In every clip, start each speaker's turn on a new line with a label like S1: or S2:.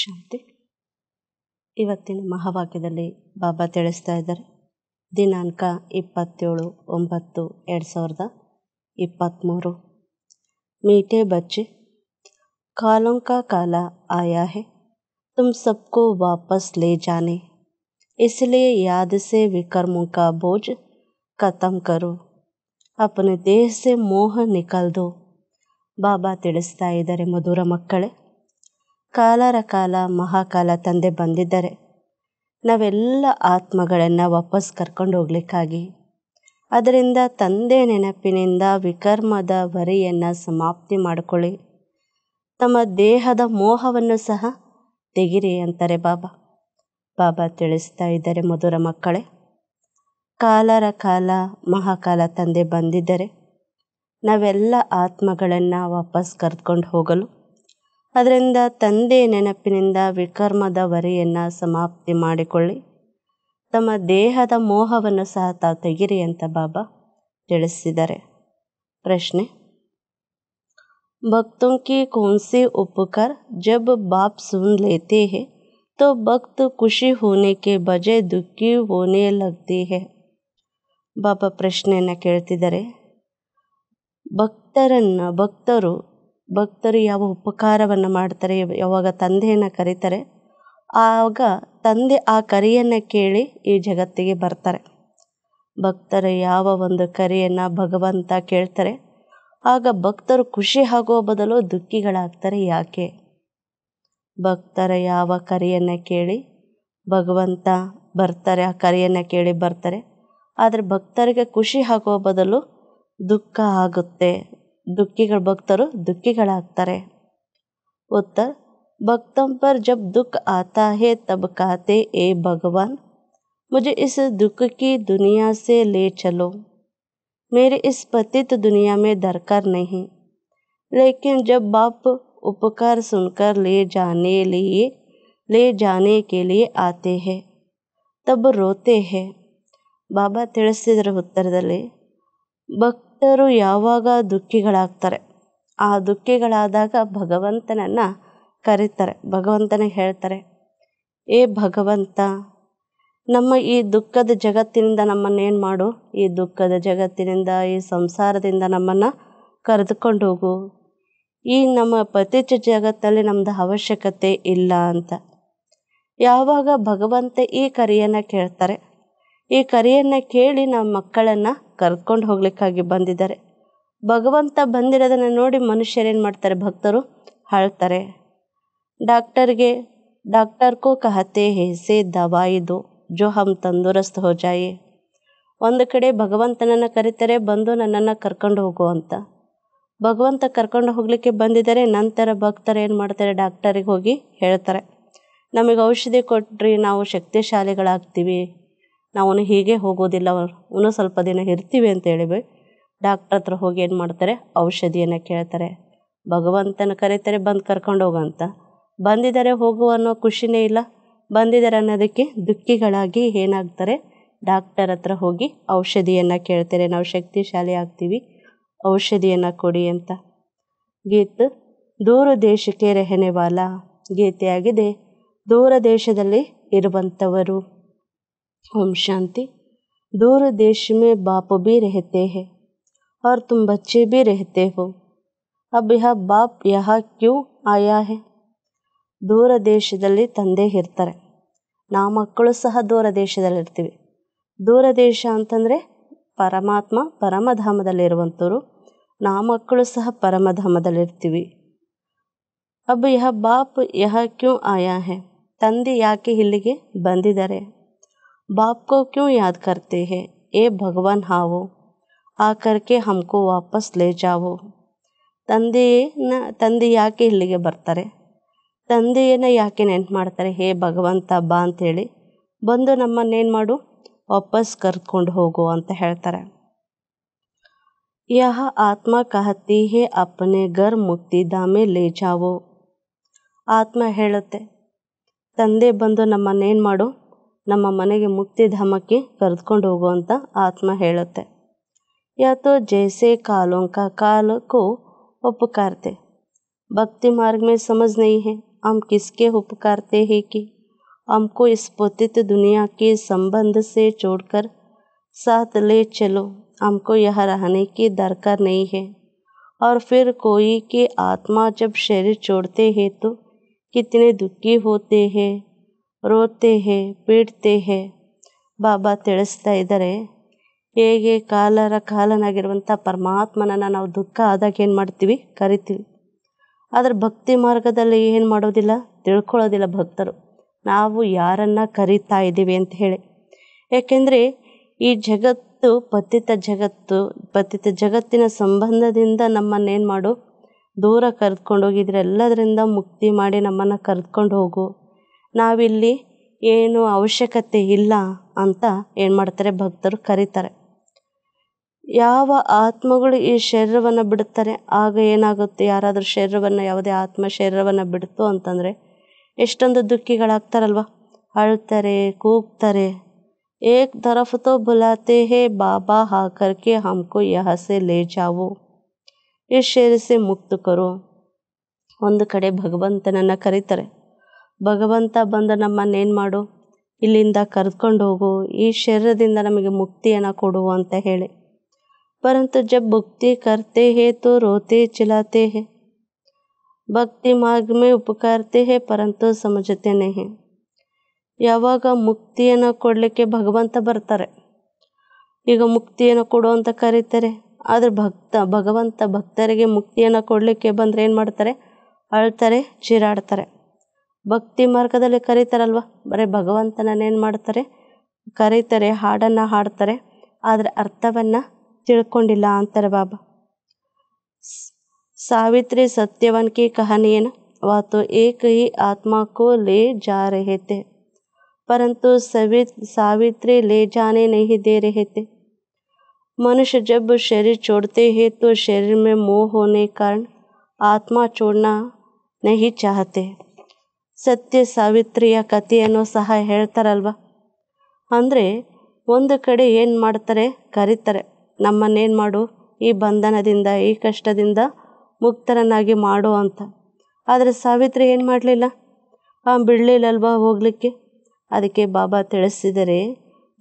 S1: ಶಾಂತಿ ಇವತ್ತಿನ ಮಹಾವಾಕ್ಯದಲ್ಲಿ ಬಾಬಾ ತಿಳಿಸ್ತಾ ಇದ್ದಾರೆ ದಿನಾಂಕ ಇಪ್ಪತ್ತೇಳು ಒಂಬತ್ತು ಎರಡು ಸಾವಿರದ ಇಪ್ಪತ್ತ್ಮೂರು ಮೀಟೆ ಬಚ್ಚೆ ಕಾಲೋಂ ಕಾ ಕಾಲ ಆಯಾ ಹೇ तुम सबको ವಾಪಸ್ ಲೇ ಜಾನೆ ಇಸ್ಲೇ ಯಾದ ಬೋಜ ವಿಕರ್ಮು ಕಾ ಬೋಜ್ ದೇಹ ಕರು ಅಪನ ದೇಹ ಮೋಹ ನಿಕಲ್ ಬಾಬಾ ತಿಳಿಸ್ತಾ ಇದ್ದಾರೆ ಮಧುರ ಮಕ್ಕಳೇ ಕಾಲರ ಕಾಲ ಮಹಾಕಾಲ ತಂದೆ ಬಂದಿದ್ದಾರೆ ನಾವೆಲ್ಲ ಆತ್ಮಗಳನ್ನು ವಾಪಸ್ ಕರ್ಕೊಂಡು ಹೋಗ್ಲಿಕ್ಕಾಗಿ ಅದರಿಂದ ತಂದೆ ನೆನಪಿನಿಂದ ವಿಕರ್ಮದ ವರಿಯನ್ನು ಸಮಾಪ್ತಿ ಮಾಡಿಕೊಳ್ಳಿ ತಮ್ಮ ದೇಹದ ಮೋಹವನ್ನು ಸಹ ತೆಗಿರಿ ಅಂತಾರೆ ಬಾಬಾ ಬಾಬಾ ತಿಳಿಸ್ತಾ ಇದ್ದಾರೆ ಮಧುರ ಮಕ್ಕಳೇ ಕಾಲರ ಕಾಲ ಮಹಾಕಾಲ ತಂದೆ ಬಂದಿದ್ದರೆ ನಾವೆಲ್ಲ ಆತ್ಮಗಳನ್ನು ವಾಪಸ್ ಕರೆದುಕೊಂಡು ಹೋಗಲು ಅದರಿಂದ ತಂದೆ ನೆನಪಿನಿಂದ ವಿಕರ್ಮದ ವರಿಯನ್ನು ಸಮಾಪ್ತಿ ಮಾಡಿಕೊಳ್ಳಿ ತಮ್ಮ ದೇಹದ ಮೋಹವನ್ನು ಸಹ ತಾವು ತೆಗಿರಿ ಅಂತ ಬಾಬಾ ತಿಳಿಸಿದ್ದಾರೆ ಪ್ರಶ್ನೆ ಭಕ್ತों ಕಿ ಉಪಕರ್ ಉಪ್ಪುಕರ್ ಬಾಪ್ जब बाप सुन लेते हैं तो ಖುಷಿ होने ಬಜೆ ದುಃಖಿ दुखी होने ಹೇ ಬಾಬಾ ಪ್ರಶ್ನೆಯನ್ನು ಕೇಳ್ತಿದ್ದಾರೆ ಭಕ್ತರನ್ನು ಭಕ್ತರು ಭಕ್ತರು ಯಾವ ಉಪಕಾರವನ್ನು ಮಾಡ್ತಾರೆ ಯಾವಾಗ ತಂದೆಯನ್ನು ಕರೀತಾರೆ ಆಗ ತಂದೆ ಆ ಕರೆಯನ್ನು ಕೇಳಿ ಈ ಜಗತ್ತಿಗೆ ಬರ್ತಾರೆ ಭಕ್ತರ ಯಾವ ಒಂದು ಕರೆಯನ್ನು ಭಗವಂತ ಕೇಳ್ತಾರೆ ಆಗ ಭಕ್ತರು ಖುಷಿ ಆಗೋ ಬದಲು ದುಃಖಿಗಳಾಗ್ತಾರೆ ಯಾಕೆ ಭಕ್ತರ ಯಾವ ಕರೆಯನ್ನು ಕೇಳಿ ಭಗವಂತ ಬರ್ತಾರೆ ಆ ಕರೆಯನ್ನು ಕೇಳಿ ಬರ್ತಾರೆ ಆದರೆ ಭಕ್ತರಿಗೆ ಖುಷಿ ಆಗೋ ಬದಲು ದುಃಖ ಆಗುತ್ತೆ दुखी ಭಕ್ತರು दुखी उत्तर भक्तों पर जब दुख आता है तब कहते ए भगवान मुझे इस दुख की दुनिया से ले चलो मेरे इस पतित दुनिया में दरकार नहीं लेकिन जब बाप उपकार सुनकर ले जाने लिए ले जाने के लिए आते हैं तब रोते हैं ಬಾಬಾ उत्तर ಉತ್ತರದಲ್ಲಿ ಭಕ್ ಭಕ್ತರು ಯಾವಾಗ ದುಃಖಿಗಳಾಗ್ತಾರೆ ಆ ದುಃಖಿಗಳಾದಾಗ ಭಗವಂತನನ್ನು ಕರೀತಾರೆ ಭಗವಂತನ ಹೇಳ್ತಾರೆ ಏ ಭಗವಂತ ನಮ್ಮ ಈ ದುಃಖದ ಜಗತ್ತಿನಿಂದ ನಮ್ಮನ್ನೇನು ಮಾಡು ಈ ದುಃಖದ ಜಗತ್ತಿನಿಂದ ಈ ಸಂಸಾರದಿಂದ ನಮ್ಮನ್ನು ಕರೆದುಕೊಂಡು ಹೋಗು ಈ ನಮ್ಮ ಪತಿಚ ಜಗತ್ತಲ್ಲಿ ನಮ್ಮದು ಅವಶ್ಯಕತೆ ಇಲ್ಲ ಅಂತ ಯಾವಾಗ ಭಗವಂತ ಈ ಕರೆಯನ್ನು ಕೇಳ್ತಾರೆ ಈ ಕರೆಯನ್ನು ಕೇಳಿ ನಮ್ಮ ಮಕ್ಕಳನ್ನು ಕರ್ಕೊಂಡು ಹೋಗ್ಲಿಕ್ಕಾಗಿ ಬಂದಿದ್ದಾರೆ ಭಗವಂತ ಬಂದಿರೋದನ್ನು ನೋಡಿ ಮನುಷ್ಯರೇನು ಮಾಡ್ತಾರೆ ಭಕ್ತರು ಹಾಳ್ತಾರೆ ಡಾಕ್ಟರ್ಗೆ ಡಾಕ್ಟರ್ ಕೋ ಕಹತೆ ಹೇಸೆ ದಬಾಯಿದು ದೋ ಜೋ ಹಮ್ ತಂದುರಸ್ತ್ ಹೋಜಾಯಿ ಒಂದು ಕಡೆ ಭಗವಂತನನ್ನು ಕರೀತಾರೆ ಬಂದು ನನ್ನನ್ನು ಕರ್ಕೊಂಡು ಹೋಗು ಅಂತ ಭಗವಂತ ಕರ್ಕೊಂಡು ಹೋಗಲಿಕ್ಕೆ ಬಂದಿದ್ದಾರೆ ನಂತರ ಭಕ್ತರು ಏನು ಮಾಡ್ತಾರೆ ಡಾಕ್ಟರಿಗೆ ಹೋಗಿ ಹೇಳ್ತಾರೆ ನಮಗೆ ಔಷಧಿ ಕೊಟ್ರಿ ನಾವು ಶಕ್ತಿಶಾಲಿಗಳಾಗ್ತೀವಿ ನಾವು ಹೀಗೆ ಹೋಗೋದಿಲ್ಲ ಇನ್ನೂ ಸ್ವಲ್ಪ ದಿನ ಇರ್ತೀವಿ ಅಂತ ಹೇಳಿಬಿ ಡಾಕ್ಟ್ರ್ ಹತ್ರ ಹೋಗಿ ಏನು ಮಾಡ್ತಾರೆ ಔಷಧಿಯನ್ನು ಕೇಳ್ತಾರೆ ಭಗವಂತನ ಕರೀತಾರೆ ಬಂದು ಕರ್ಕೊಂಡು ಹೋಗಂತ ಬಂದಿದ್ದಾರೆ ಹೋಗು ಅನ್ನೋ ಖುಷಿನೇ ಇಲ್ಲ ಬಂದಿದ್ದಾರೆ ಅನ್ನೋದಕ್ಕೆ ದುಃಖಿಗಳಾಗಿ ಏನಾಗ್ತಾರೆ ಡಾಕ್ಟರ್ ಹತ್ರ ಹೋಗಿ ಔಷಧಿಯನ್ನು ಕೇಳ್ತಾರೆ ನಾವು ಶಕ್ತಿಶಾಲಿ ಆಗ್ತೀವಿ ಔಷಧಿಯನ್ನು ಕೊಡಿ ಅಂತ ಗೀತ್ ದೂರ ದೇಶಕ್ಕೆ ರೆಹನೆವಾಲ ಗೀತೆಯಾಗಿದೆ ದೂರ ದೇಶದಲ್ಲಿ ಇರುವಂಥವರು ओम शांति दूर देश में बाप भी रहते हैं और तुम बच्चे भी रहते हो अब यह बाप यहाँ क्यों ಆಯಾ ಹೆ ದೂರ ದೇಶದಲ್ಲಿ ತಂದೆ ಇರ್ತಾರೆ ನಾವು ಮಕ್ಕಳು ಸಹ ದೂರ ದೇಶದಲ್ಲಿರ್ತೀವಿ ದೂರ ದೇಶ ಅಂತಂದರೆ ಪರಮಾತ್ಮ ಪರಮಧಾಮದಲ್ಲಿರುವಂಥವ್ರು ನಾ ಮಕ್ಕಳು ಸಹ ಪರಮಧಾಮದಲ್ಲಿರ್ತೀವಿ ಅಬ್ ಯಹ ಬಾಪ್ ಯಹ ಕ್ಯೂ ಆಯಾ ಹೆ ತಂದೆ ಯಾಕೆ ಇಲ್ಲಿಗೆ ಬಂದಿದ್ದಾರೆ బాప్ కో క్యో ఉяд కర్తే హే ఏ భగవన్ హావో ఆకర్కే హమ్కో వాపస్ లే జావో తందే న తంద యాకి నింట్ మార్తరే తందే న యాకి నింట్ మార్తరే హే భగవంత బా అంటేలి బందు నమ్మన్ ఏన్ మాడు వాపస్ కర్ద్కొండ హోగో అంటే హెల్తరే యహ ఆత్మ కహతే హే apne ghar mukti dhaame le jao ఆత్మ హెళుతే తందే బందు నమ్మన్ ఏన్ మాడు नम ನಮ್ಮ ಮನೆಗೆ ಮುಕ್ತಿಧಾಮಕ್ಕೆ ಕರೆದುಕೊಂಡು ಹೋಗುವಂತ आत्मा ಹೇಳುತ್ತೆ या तो जैसे कालों का काल को उपकारते भक्ति मार्ग में समझ नहीं है हम किसके उपकारते हैं कि हमको इस पतित दुनिया के संबंध से छोड़कर साथ ले चलो हमको यह रहने की दरकार नहीं है और फिर कोई के आत्मा जब शरीर छोड़ते हैं तो कितने दुखी होते हैं ರೋತೆ ಹೇ ಪೀಡ್ತೆ ಹೇ ಬಾಬಾ ತಿಳಿಸ್ತಾ ಇದ್ದಾರೆ ಹೇಗೆ ಕಾಲರ ಕಾಲನಾಗಿರುವಂಥ ಪರಮಾತ್ಮನನ್ನು ನಾವು ದುಃಖ ಆದಾಗ ಏನು ಮಾಡ್ತೀವಿ ಕರಿತೀವಿ ಆದರೆ ಭಕ್ತಿ ಮಾರ್ಗದಲ್ಲಿ ಏನು ಮಾಡೋದಿಲ್ಲ ತಿಳ್ಕೊಳ್ಳೋದಿಲ್ಲ ಭಕ್ತರು ನಾವು ಯಾರನ್ನು ಕರಿತಾ ಇದ್ದೀವಿ ಅಂತ ಹೇಳಿ ಏಕೆಂದರೆ ಈ ಜಗತ್ತು ಪತಿತ ಜಗತ್ತು ಪತಿತ ಜಗತ್ತಿನ ಸಂಬಂಧದಿಂದ ನಮ್ಮನ್ನೇನು ಮಾಡು ದೂರ ಕರೆದುಕೊಂಡು ಹೋಗಿದ್ರೆ ಎಲ್ಲದರಿಂದ ಮುಕ್ತಿ ಮಾಡಿ ನಮ್ಮನ್ನು ಕರೆದುಕೊಂಡು ಹೋಗು ನಾವಿಲ್ಲಿ ಏನು ಅವಶ್ಯಕತೆ ಇಲ್ಲ ಅಂತ ಏನು ಮಾಡ್ತಾರೆ ಭಕ್ತರು ಕರೀತಾರೆ ಯಾವ ಆತ್ಮಗಳು ಈ ಶರೀರವನ್ನು ಬಿಡುತ್ತಾರೆ ಆಗ ಏನಾಗುತ್ತೆ ಯಾರಾದರೂ ಶರೀರವನ್ನು ಯಾವುದೇ ಆತ್ಮ ಶರೀರವನ್ನು ಬಿಡ್ತು ಅಂತಂದರೆ ಎಷ್ಟೊಂದು ದುಃಖಿಗಳಾಗ್ತಾರಲ್ವ ಅಳ್ತಾರೆ ಕೂಗ್ತಾರೆ ಏಕ್ ತರಫ್ ತೋ ಬುಲಾತೆ ಹೇ ಬಾಬಾ ಹಾಕರ್ಕೆ ಹಮ್ಕೋ ಯಹಸೆ ಲೇ ಜಾವು ಈ ಶೇರಿಸಿ ಮುಕ್ತುಕರು ಒಂದು ಕಡೆ ಭಗವಂತನನ್ನು ಕರೀತಾರೆ ಭಗವಂತ ಬಂದು ನಮ್ಮನ್ನೇನು ಮಾಡು ಇಲ್ಲಿಂದ ಕರ್ಕೊಂಡು ಹೋಗು ಈ ಶರೀರದಿಂದ ನಮಗೆ ಮುಕ್ತಿಯನ್ನು ಕೊಡು ಅಂತ ಹೇಳಿ ಪರಂತು ಜಬ್ ಭಕ್ತಿ ಕರ್ತೆ ಹೇ ತೋ ರೋತೆ ಚಿಲಾತೆ ಹೇ ಭಕ್ತಿ ಮಾರ್ಗ ಉಪಕಾರತೆ ಹೇ ಪರಂತು ಸಮಜತೆನೇ ಹೇ ಯಾವಾಗ ಮುಕ್ತಿಯನ್ನು ಕೊಡಲಿಕ್ಕೆ ಭಗವಂತ ಬರ್ತಾರೆ ಈಗ ಮುಕ್ತಿಯನ್ನು ಕೊಡು ಅಂತ ಕರೀತಾರೆ ಆದರೆ ಭಕ್ತ ಭಗವಂತ ಭಕ್ತರಿಗೆ ಮುಕ್ತಿಯನ್ನು ಕೊಡಲಿಕ್ಕೆ ಬಂದರೆ ಏನು ಮಾಡ್ತಾರೆ ಅಳ್ತಾರೆ ಚೀರಾಡ್ತಾರೆ ಭಕ್ತಿ ಮಾರ್ಗದಲ್ಲಿ ಕರೀತಾರಲ್ವ ಬರೀ ಭಗವಂತನನ್ನೇನು ಮಾಡ್ತಾರೆ ಕರೀತಾರೆ ಹಾಡನ್ನು ಹಾಡ್ತಾರೆ ಆದರೆ ಅರ್ಥವನ್ನು ತಿಳ್ಕೊಂಡಿಲ್ಲ ಅಂತಾರೆ ಬಾಬಾ ಸಾವಿತ್ರಿ ಸತ್ಯವನ್ ಕಿ ಕಹನಿಯನ್ ವಾತು ಏಕ ಆತ್ಮಾ ಆತ್ಮಕೋ ಲೇ ಜಾ ಪರಂತು ಸವಿ ಸಾವಿತ್ರಿ ಲೇ ಜಾನೆ ನಹಿ ದೇ ರಹೇತೆ ಮನುಷ್ಯ जब ಶರೀರ ಚೋಡತೆ ಹೇ तो शरीर में ಮೋ ಆತ್ಮ ಕಾರಣ ನಹಿ ಚಾಹತೆ ಸತ್ಯ ಸಾವಿತ್ರಿಯ ಕಥೆಯನ್ನು ಸಹ ಹೇಳ್ತಾರಲ್ವ ಅಂದರೆ ಒಂದು ಕಡೆ ಏನು ಮಾಡ್ತಾರೆ ಕರೀತಾರೆ ನಮ್ಮನ್ನೇನು ಮಾಡು ಈ ಬಂಧನದಿಂದ ಈ ಕಷ್ಟದಿಂದ ಮುಕ್ತರನ್ನಾಗಿ ಮಾಡು ಅಂತ ಆದರೆ ಸಾವಿತ್ರಿ ಏನು ಮಾಡಲಿಲ್ಲ ಬಿಡಲಿಲ್ಲಲ್ವ ಹೋಗಲಿಕ್ಕೆ ಅದಕ್ಕೆ ಬಾಬಾ ತಿಳಿಸಿದರೆ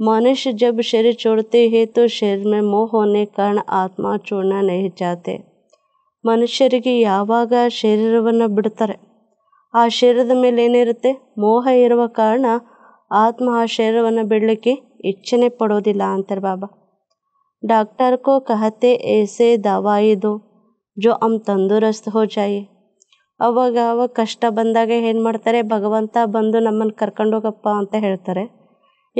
S1: ಮನುಷ್ಯ ಜಬ್ ಶರಿ ಚೋಡತೆ ಹೇತು ತೋ ಶರೀರ ಕಾರಣ ಆತ್ಮ ಚೂರ್ಣ ನೆಹಜಾತೆ ಮನುಷ್ಯರಿಗೆ ಯಾವಾಗ ಶರೀರವನ್ನು ಬಿಡ್ತಾರೆ ಆ ಶರೀರದ ಮೇಲೆ ಏನಿರುತ್ತೆ ಮೋಹ ಇರುವ ಕಾರಣ ಆತ್ಮ ಆ ಶರೀರವನ್ನು ಬಿಡಲಿಕ್ಕೆ ಇಚ್ಛೆನೇ ಪಡೋದಿಲ್ಲ ಅಂತಾರೆ ಬಾಬಾ ಡಾಕ್ಟರ್ ಕೋ ಕಹತೆ ಏಸೆ ದವಾಯಿದು ಜೋ ಅಮ್ ತಂದುರಸ್ತ್ ಹೋ ಜಾಯಿ ಅವಾಗ ಅವಾಗ ಕಷ್ಟ ಬಂದಾಗ ಏನು ಮಾಡ್ತಾರೆ ಭಗವಂತ ಬಂದು ನಮ್ಮನ್ನು ಕರ್ಕೊಂಡೋಗಪ್ಪ ಅಂತ ಹೇಳ್ತಾರೆ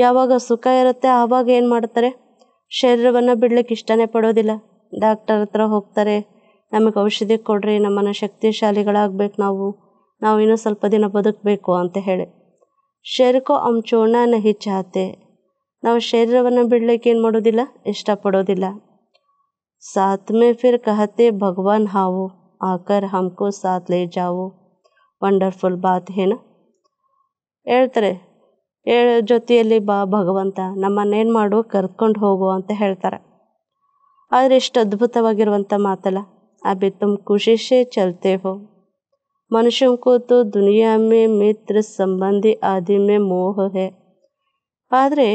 S1: ಯಾವಾಗ ಸುಖ ಇರುತ್ತೆ ಆವಾಗ ಏನು ಮಾಡ್ತಾರೆ ಶರೀರವನ್ನು ಬಿಡ್ಲಿಕ್ಕೆ ಇಷ್ಟನೇ ಪಡೋದಿಲ್ಲ ಡಾಕ್ಟರ್ ಹತ್ರ ಹೋಗ್ತಾರೆ ನಮಗೆ ಔಷಧಿ ಕೊಡ್ರಿ ನಮ್ಮನ್ನು ಶಕ್ತಿಶಾಲಿಗಳಾಗಬೇಕು ನಾವು ನಾವು ಇನ್ನೂ ಸ್ವಲ್ಪ ದಿನ ಬದುಕಬೇಕು ಅಂತ ಹೇಳಿ ಶರೀರಕ್ಕೂ ಅಂಚೋಣನ ಹೆಚ್ಚಾತೆ ನಾವು ಶರೀರವನ್ನು ಬಿಡಲಿಕ್ಕೆ ಏನು ಮಾಡೋದಿಲ್ಲ ಇಷ್ಟಪಡೋದಿಲ್ಲ ಸಾತ್ಮೆ ಮೇ ಫಿರ್ ಭಗವಾನ್ ಹಾವು ಹಾವು ಆಕರ್ ಹಮ್ಕೋ ಸಾತ್ ಲೇ ಜಾವು ವಂಡರ್ಫುಲ್ ಬಾತ್ ಏನು ಹೇಳ್ತಾರೆ ಹೇಳ ಜೊತೆಯಲ್ಲಿ ಬಾ ಭಗವಂತ ನಮ್ಮನ್ನೇನು ಮಾಡು ಕರ್ಕೊಂಡು ಹೋಗು ಅಂತ ಹೇಳ್ತಾರೆ ಆದರೆ ಎಷ್ಟು ಅದ್ಭುತವಾಗಿರುವಂಥ ಮಾತಲ್ಲ ಅಭಿ ತುಂಬ ಖುಷಿಶೇ ಚಲ್ತೆ ಹೋ मनुष्यों को तो दुनिया में ಮಿತ್ರ ಸಂಬಂಧಿ ಆದಿ ಮೇ ಮೋಹ ಹೇ ಆದರೆ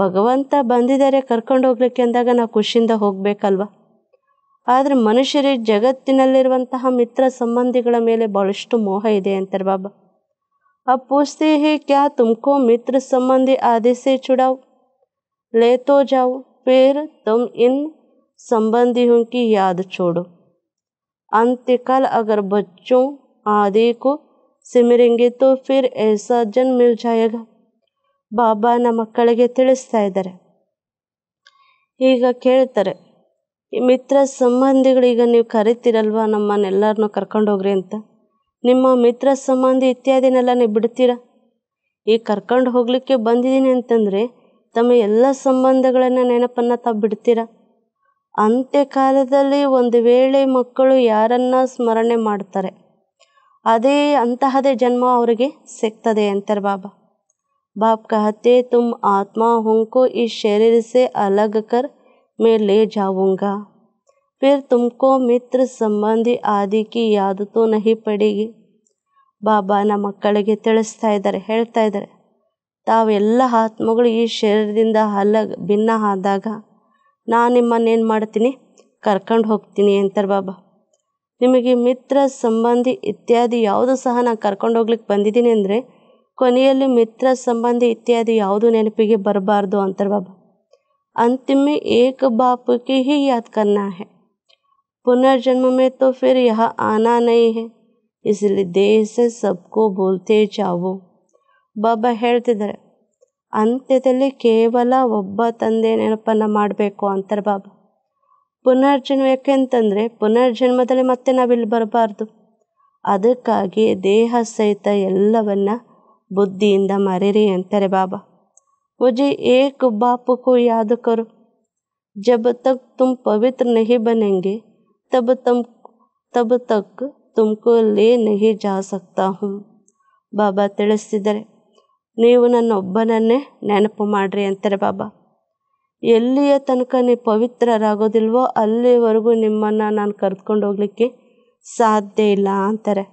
S1: ಭಗವಂತ ಬಂದಿದ್ದಾರೆ ಕರ್ಕೊಂಡು ಹೋಗ್ಲಿಕ್ಕೆ ಅಂದಾಗ ನಾವು ಖುಷಿಯಿಂದ ಹೋಗಬೇಕಲ್ವ ಆದರೆ ಮನುಷ್ಯರೇ ಜಗತ್ತಿನಲ್ಲಿರುವಂತಹ ಮಿತ್ರ ಸಂಬಂಧಿಗಳ ಮೇಲೆ ಬಹಳಷ್ಟು ಮೋಹ ಇದೆ ಅಂತಾರೆ ಬಾಬಾ अब पूछते हैं क्या तुमको मित्र संबंधी आदि ಚುಡಾವ್ छुड़ाओ ले तो जाओ फिर तुम इन संबंधियों की याद आदि को ಸಿಮಿರಿಂಗಿ ತೋ ಫಿರ್ ಮಿಲ್ಜಾಯಗ ಜನ್ ಮಿಲ್ ಬಾಬಾನ ಮಕ್ಕಳಿಗೆ ತಿಳಿಸ್ತಾ ಇದ್ದಾರೆ ಈಗ ಕೇಳ್ತಾರೆ ಮಿತ್ರ ಸಂಬಂಧಿಗಳೀಗ ಈಗ ನೀವು ಕರಿತೀರಲ್ವ ನಮ್ಮನ್ನೆಲ್ಲರನ್ನೂ ಹೋಗ್ರಿ ಅಂತ ನಿಮ್ಮ ಮಿತ್ರ ಸಂಬಂಧಿ ಇತ್ಯಾದಿನೆಲ್ಲ ನೀವು ಬಿಡ್ತೀರಾ ಈಗ ಕರ್ಕೊಂಡು ಹೋಗ್ಲಿಕ್ಕೆ ಬಂದಿದ್ದೀನಿ ಅಂತಂದರೆ ತಮ್ಮ ಎಲ್ಲ ಸಂಬಂಧಗಳನ್ನು ನೆನಪನ್ನು ತಾವು ಬಿಡ್ತೀರಾ ಕಾಲದಲ್ಲಿ ಒಂದು ವೇಳೆ ಮಕ್ಕಳು ಯಾರನ್ನ ಸ್ಮರಣೆ ಮಾಡ್ತಾರೆ ಅದೇ ಅಂತಹದೇ ಜನ್ಮ ಅವರಿಗೆ ಸಿಗ್ತದೆ ಅಂತಾರೆ ಬಾಬಾ बाप ಕಹತೆ ತುಮ್ ಆತ್ಮ ಹುಂಕು ಈ ಸೆ ಅಲಗ್ ಕರ್ ಮೇ ಲೇ ले ತುಮ್ಕೋ ಮಿತ್ರ ಸಂಬಂಧಿ ಸಂಬಂಧಿ ಆದಿ ಕಿ की याद तो नहीं ಬಾಬಾ ಮಕ್ಕಳಿಗೆ ತಿಳಿಸ್ತಾ ಇದ್ದಾರೆ ಹೇಳ್ತಾ ಇದ್ದಾರೆ ತಾವೆಲ್ಲ ಆತ್ಮಗಳು ಈ ಶರೀರದಿಂದ ಅಲಗ ಭಿನ್ನ ಆದಾಗ ನಾನು ನಿಮ್ಮನ್ನೇನು ಮಾಡ್ತೀನಿ ಕರ್ಕೊಂಡು ಹೋಗ್ತೀನಿ ಅಂತಾರೆ ಬಾಬಾ ನಿಮಗೆ ಮಿತ್ರ ಸಂಬಂಧಿ ಇತ್ಯಾದಿ ಯಾವುದು ಸಹ ನಾನು ಕರ್ಕೊಂಡು ಹೋಗ್ಲಿಕ್ಕೆ ಬಂದಿದ್ದೀನಿ ಅಂದರೆ ಕೊನೆಯಲ್ಲಿ ಮಿತ್ರ ಸಂಬಂಧಿ ಇತ್ಯಾದಿ ಯಾವುದು ನೆನಪಿಗೆ ಬರಬಾರ್ದು ಅಂತಾರೆ ಬಾಬಾ ಅಂತಿಮ ಏಕ ಬಾಪಕ್ಕೆ ಹೀ ಯಾದ ಕನ್ನಾ ಹೇ ಪುನರ್ಜನ್ಮ ಮೇ ಫಿರ್ ಫಿರ್ ಆನಾ ನೈ यह आना ಇಸಲಿ है ಚಾವು ಬಾಬಾ ಹೇಳ್ತಿದ್ದಾರೆ ಅಂತ್ಯದಲ್ಲಿ ಕೇವಲ ಒಬ್ಬ ತಂದೆ ನೆನಪನ್ನು ಮಾಡಬೇಕು ಅಂತಾರೆ ಬಾಬಾ ಪುನರ್ಜನ್ಮ ಯಾಕೆಂತಂದರೆ ಪುನರ್ಜನ್ಮದಲ್ಲಿ ಮತ್ತೆ ನಾವಿಲ್ಲಿ ಬರಬಾರ್ದು ಅದಕ್ಕಾಗಿ ದೇಹ ಸಹಿತ ಎಲ್ಲವನ್ನ ಬುದ್ಧಿಯಿಂದ ಮರೆರಿ ಅಂತಾರೆ ಬಾಬಾ ಓಜಿ ಏಕ್ ಬಾಪು ಕು याद करो जब तक तुम पवित्र नहीं बनेंगे तब तुम तब तक तुमको ले नहीं जा ಬಾಬಾ ತಿಳಿಸ್ತಿದ್ದಾರೆ ನೀವು ನನ್ನೊಬ್ಬನನ್ನೇ ನೆನಪು ಮಾಡಿರಿ ಅಂತಾರೆ ಬಾಬಾ ಎಲ್ಲಿಯ ತನಕ ನೀವು ಪವಿತ್ರರಾಗೋದಿಲ್ವೋ ಅಲ್ಲಿವರೆಗೂ ನಿಮ್ಮನ್ನು ನಾನು ಕರೆದುಕೊಂಡು ಹೋಗ್ಲಿಕ್ಕೆ ಸಾಧ್ಯ ಇಲ್ಲ ಅಂತಾರೆ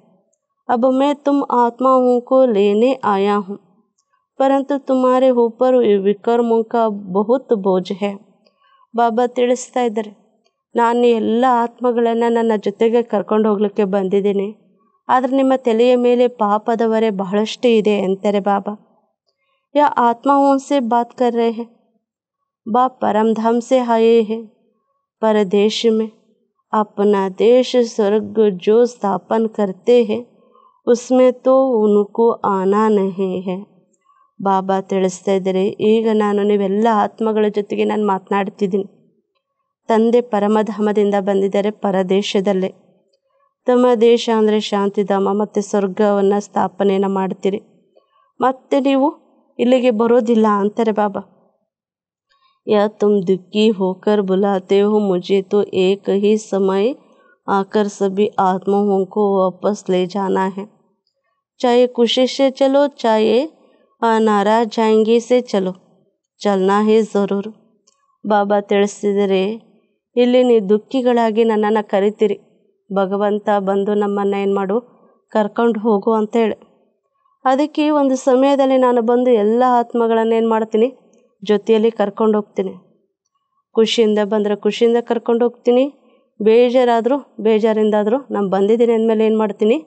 S1: अब मैं तुम आत्मा ಆಯಾ को लेने आया हूँ परंतु तुम्हारे ऊपर ವಿಕರ್ಮೋ का बहुत ಬಾಬಾ ತಿಳಿಸ್ತಾ ಇದ್ದಾರೆ ನಾನು ಎಲ್ಲ ಆತ್ಮಗಳನ್ನು ನನ್ನ ಜೊತೆಗೆ ಕರ್ಕೊಂಡು ಹೋಗ್ಲಿಕ್ಕೆ ಬಂದಿದ್ದೀನಿ ಆದರೆ ನಿಮ್ಮ ತಲೆಯ ಮೇಲೆ ಪಾಪದವರೆ ಬಹಳಷ್ಟು ಇದೆ ಅಂತಾರೆ ಬಾಬಾ ಯಾ ಆತ್ಮ ಹುಂಸೆ ಬಾತ್ ಕರ್ರೆ ಹೇ बा परम धाम से ಪರದೇಶಮೆ ಅಪ್ಪನ परदेश में अपना देश स्वर्ग जो स्थापन करते हैं उसमें तो ಉನಕು ಆನಾ ನಹಿ ಹೇ ಬಾಬಾ ತಿಳಿಸ್ತಾ ಇದ್ದಾರೆ ಈಗ ನಾನು ನೀವೆಲ್ಲ ಆತ್ಮಗಳ ಜೊತೆಗೆ ನಾನು ಮಾತನಾಡ್ತಿದ್ದೀನಿ ತಂದೆ ಪರಮಧಾಮದಿಂದ ಬಂದಿದ್ದಾರೆ ಪರದೇಶದಲ್ಲೇ ತಮ್ಮ ದೇಶ ಅಂದರೆ ಶಾಂತಿಧಾಮ ಮತ್ತು ಸ್ವರ್ಗವನ್ನು ಸ್ಥಾಪನೆಯನ್ನು ಮಾಡ್ತೀರಿ ಮತ್ತೆ ನೀವು ಇಲ್ಲಿಗೆ ಬರೋದಿಲ್ಲ ಅಂತಾರೆ ಬಾಬಾ या तुम दुखी होकर बुलाते हो मुझे तो एक ही समय आकर सभी आत्माओं को वापस ले जाना है चाहे खुशी से चलो चाहे ಸೆ ಚಲೋ ಚಲನಾ ಹೇ ಜರೂರು ಬಾಬಾ ತಿಳಿಸಿದರೆ ಇಲ್ಲಿ ನೀವು ದುಃಖಿಗಳಾಗಿ ನನ್ನನ್ನು ಕರಿತೀರಿ ಭಗವಂತ ಬಂದು ನಮ್ಮನ್ನು ಏನು ಮಾಡು ಕರ್ಕೊಂಡು ಹೋಗು ಅಂತೇಳಿ ಅದಕ್ಕೆ ಒಂದು ಸಮಯದಲ್ಲಿ ನಾನು ಬಂದು ಎಲ್ಲ ಆತ್ಮಗಳನ್ನು ಏನು ಮಾಡ್ತೀನಿ ಜೊತೆಯಲ್ಲಿ ಕರ್ಕೊಂಡು ಹೋಗ್ತೀನಿ ಖುಷಿಯಿಂದ ಬಂದರೆ ಖುಷಿಯಿಂದ ಕರ್ಕೊಂಡು ಹೋಗ್ತೀನಿ ಬೇಜಾರಾದರೂ ಬೇಜಾರಿಂದಾದರೂ ನಾನು ಬಂದಿದ್ದೀನಿ ಅಂದಮೇಲೆ ಏನು ಮಾಡ್ತೀನಿ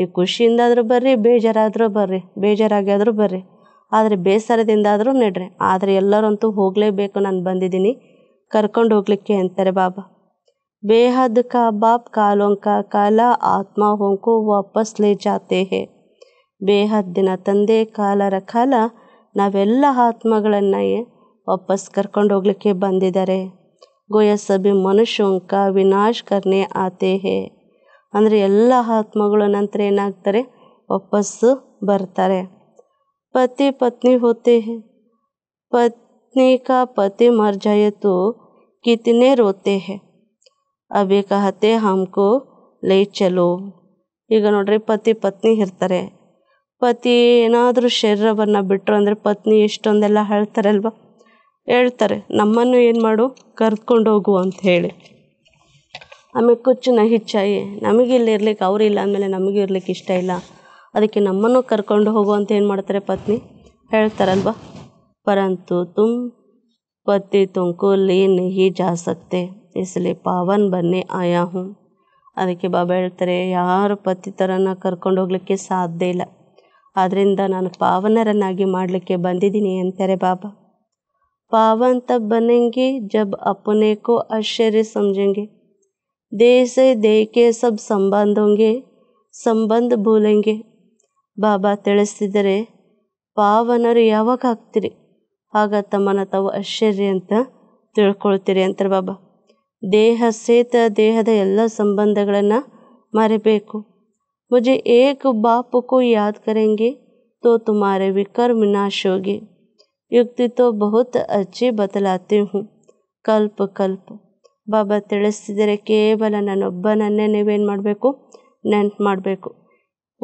S1: ಈ ಖುಷಿಯಿಂದಾದರೂ ಬರ್ರಿ ಬೇಜಾರಾದರೂ ಬರ್ರಿ ಬೇಜಾರಾಗಿ ಆದರೂ ಬರ್ರಿ ಆದರೆ ಬೇಸರದಿಂದಾದರೂ ನೆಡ್ರಿ ಆದರೆ ಎಲ್ಲರಂತೂ ಹೋಗಲೇಬೇಕು ನಾನು ಬಂದಿದ್ದೀನಿ ಕರ್ಕೊಂಡು ಹೋಗ್ಲಿಕ್ಕೆ ಅಂತಾರೆ ಬಾಬಾ ಬೇಹದ್ ಕ ಬಾಪ್ ಕಾಲೊಂಕ ಕಾಲ ಆತ್ಮ ಹೋಂಕು ವಾಪಸ್ ಲೇ ಜಾತೆ ಹೇ ಬೇಹದ್ದಿನ ತಂದೆ ಕಾಲರ ಕಾಲ ನವೆಲ್ಲಾ ಆತ್ಮಗಳನ್ನ ವಾಪಸ್ ಕರ್ಕೊಂಡ ಹೋಗಕ್ಕೆ ಬಂದಿದ್ದಾರೆ ಗೋಯೆ ಸ び ಮನುಷ್ಯوں کا વિનાશ کرنے आते हैं ಅಂದ್ರೆ ಎಲ್ಲಾ ಆತ್ಮಗಳ ನಂತರ ಏನಾಗ್ತಾರೆ ವಾಪಸ್ ಬರ್ತಾರೆ ಪತಿ ಪತ್ನಿ ہوتے ہیں ಪತ್ನಿ کا પતિ मर जाए तो कितने रोते हैं अबे कहते हमको ले चलो ಈಗ ನೋಡಿ ಪತಿ ಪತ್ನಿ ಇರ್ತಾರೆ ಪತಿ ಏನಾದರೂ ಶರೀರವನ್ನು ಬಿಟ್ಟರು ಅಂದರೆ ಪತ್ನಿ ಇಷ್ಟೊಂದೆಲ್ಲ ಹೇಳ್ತಾರಲ್ವ ಅಲ್ವಾ ಹೇಳ್ತಾರೆ ನಮ್ಮನ್ನು ಏನು ಮಾಡು ಕರ್ಕೊಂಡು ಹೋಗು ಅಂತ ಹೇಳಿ ಆಮೇಲೆ ಕುಚ್ಚು ನಹಿಚ್ಚಾಯಿ ನಮಗಿಲ್ಲಿರ್ಲಿಕ್ಕೆ ನಮಗಿಲ್ಲಿ ಇರ್ಲಿಕ್ಕೆ ಅವರಿಲ್ಲ ಅಂದಮೇಲೆ ನಮಗೂ ಇರ್ಲಿಕ್ಕೆ ಇಷ್ಟ ಇಲ್ಲ ಅದಕ್ಕೆ ನಮ್ಮನ್ನು ಕರ್ಕೊಂಡು ಹೋಗು ಅಂತ ಏನು ಮಾಡ್ತಾರೆ ಪತ್ನಿ ಹೇಳ್ತಾರಲ್ವ ಪರಂತು ತುಮ್ ಪತಿ ತುಂಕುಲಿ ಲೇ ನಹಿ ಜಾ ಇಸಲಿ ಪಾವನ್ ಬನ್ನಿ ಆಯಾ ಹೂಂ ಅದಕ್ಕೆ ಬಾಬಾ ಹೇಳ್ತಾರೆ ಯಾರು ಪತಿ ಥರನ ಕರ್ಕೊಂಡು ಹೋಗ್ಲಿಕ್ಕೆ ಸಾಧ್ಯ ಇಲ್ಲ ಆದ್ದರಿಂದ ನಾನು ಪಾವನರನ್ನಾಗಿ ಮಾಡಲಿಕ್ಕೆ ಬಂದಿದ್ದೀನಿ ಅಂತಾರೆ ಬಾಬಾ ಪಾವನ್ तब बनेंगे ಜಬ್ ಅಪ್ಪನೇಕೋ ಆಶ್ಚರ್ಯ ಸಮಜಂಗೆ ದೇಹ ದೇಕೆ ಸಬ್ ಸಬ್ ಸಂಬಂಧ ಸಂಬಂಧ ಬಾಬಾ ತಿಳಿಸ್ತಿದ್ದರೆ ಪಾವನರು ಯಾವಾಗ ಹಾಕ್ತೀರಿ ಆಗ ತಮ್ಮನ ತಾವು ಆಶ್ಚರ್ಯ ಅಂತ ತಿಳ್ಕೊಳ್ತೀರಿ ಅಂತಾರೆ ಬಾಬಾ ದೇಹ ಸೇತ ದೇಹದ ಎಲ್ಲ ಸಂಬಂಧಗಳನ್ನು ಮರಿಬೇಕು मुझे एक बाप को याद करेंगे तो तुम्हारे विकर्म नाश ಯುಕ್ತಿ ತೋ ಬಹುತ ಅಜ್ಜಿ ಬದಲಾತಿ ಹ್ಞೂ ಕಲ್ಪ ಕಲ್ಪ ಬಾಬಾ ತಿಳಿಸ್ತಿದರೆ ಕೇವಲ ನಾನೊಬ್ಬನನ್ನೇ ನೀವೇನು ಮಾಡಬೇಕು ನೆನಪು ಮಾಡಬೇಕು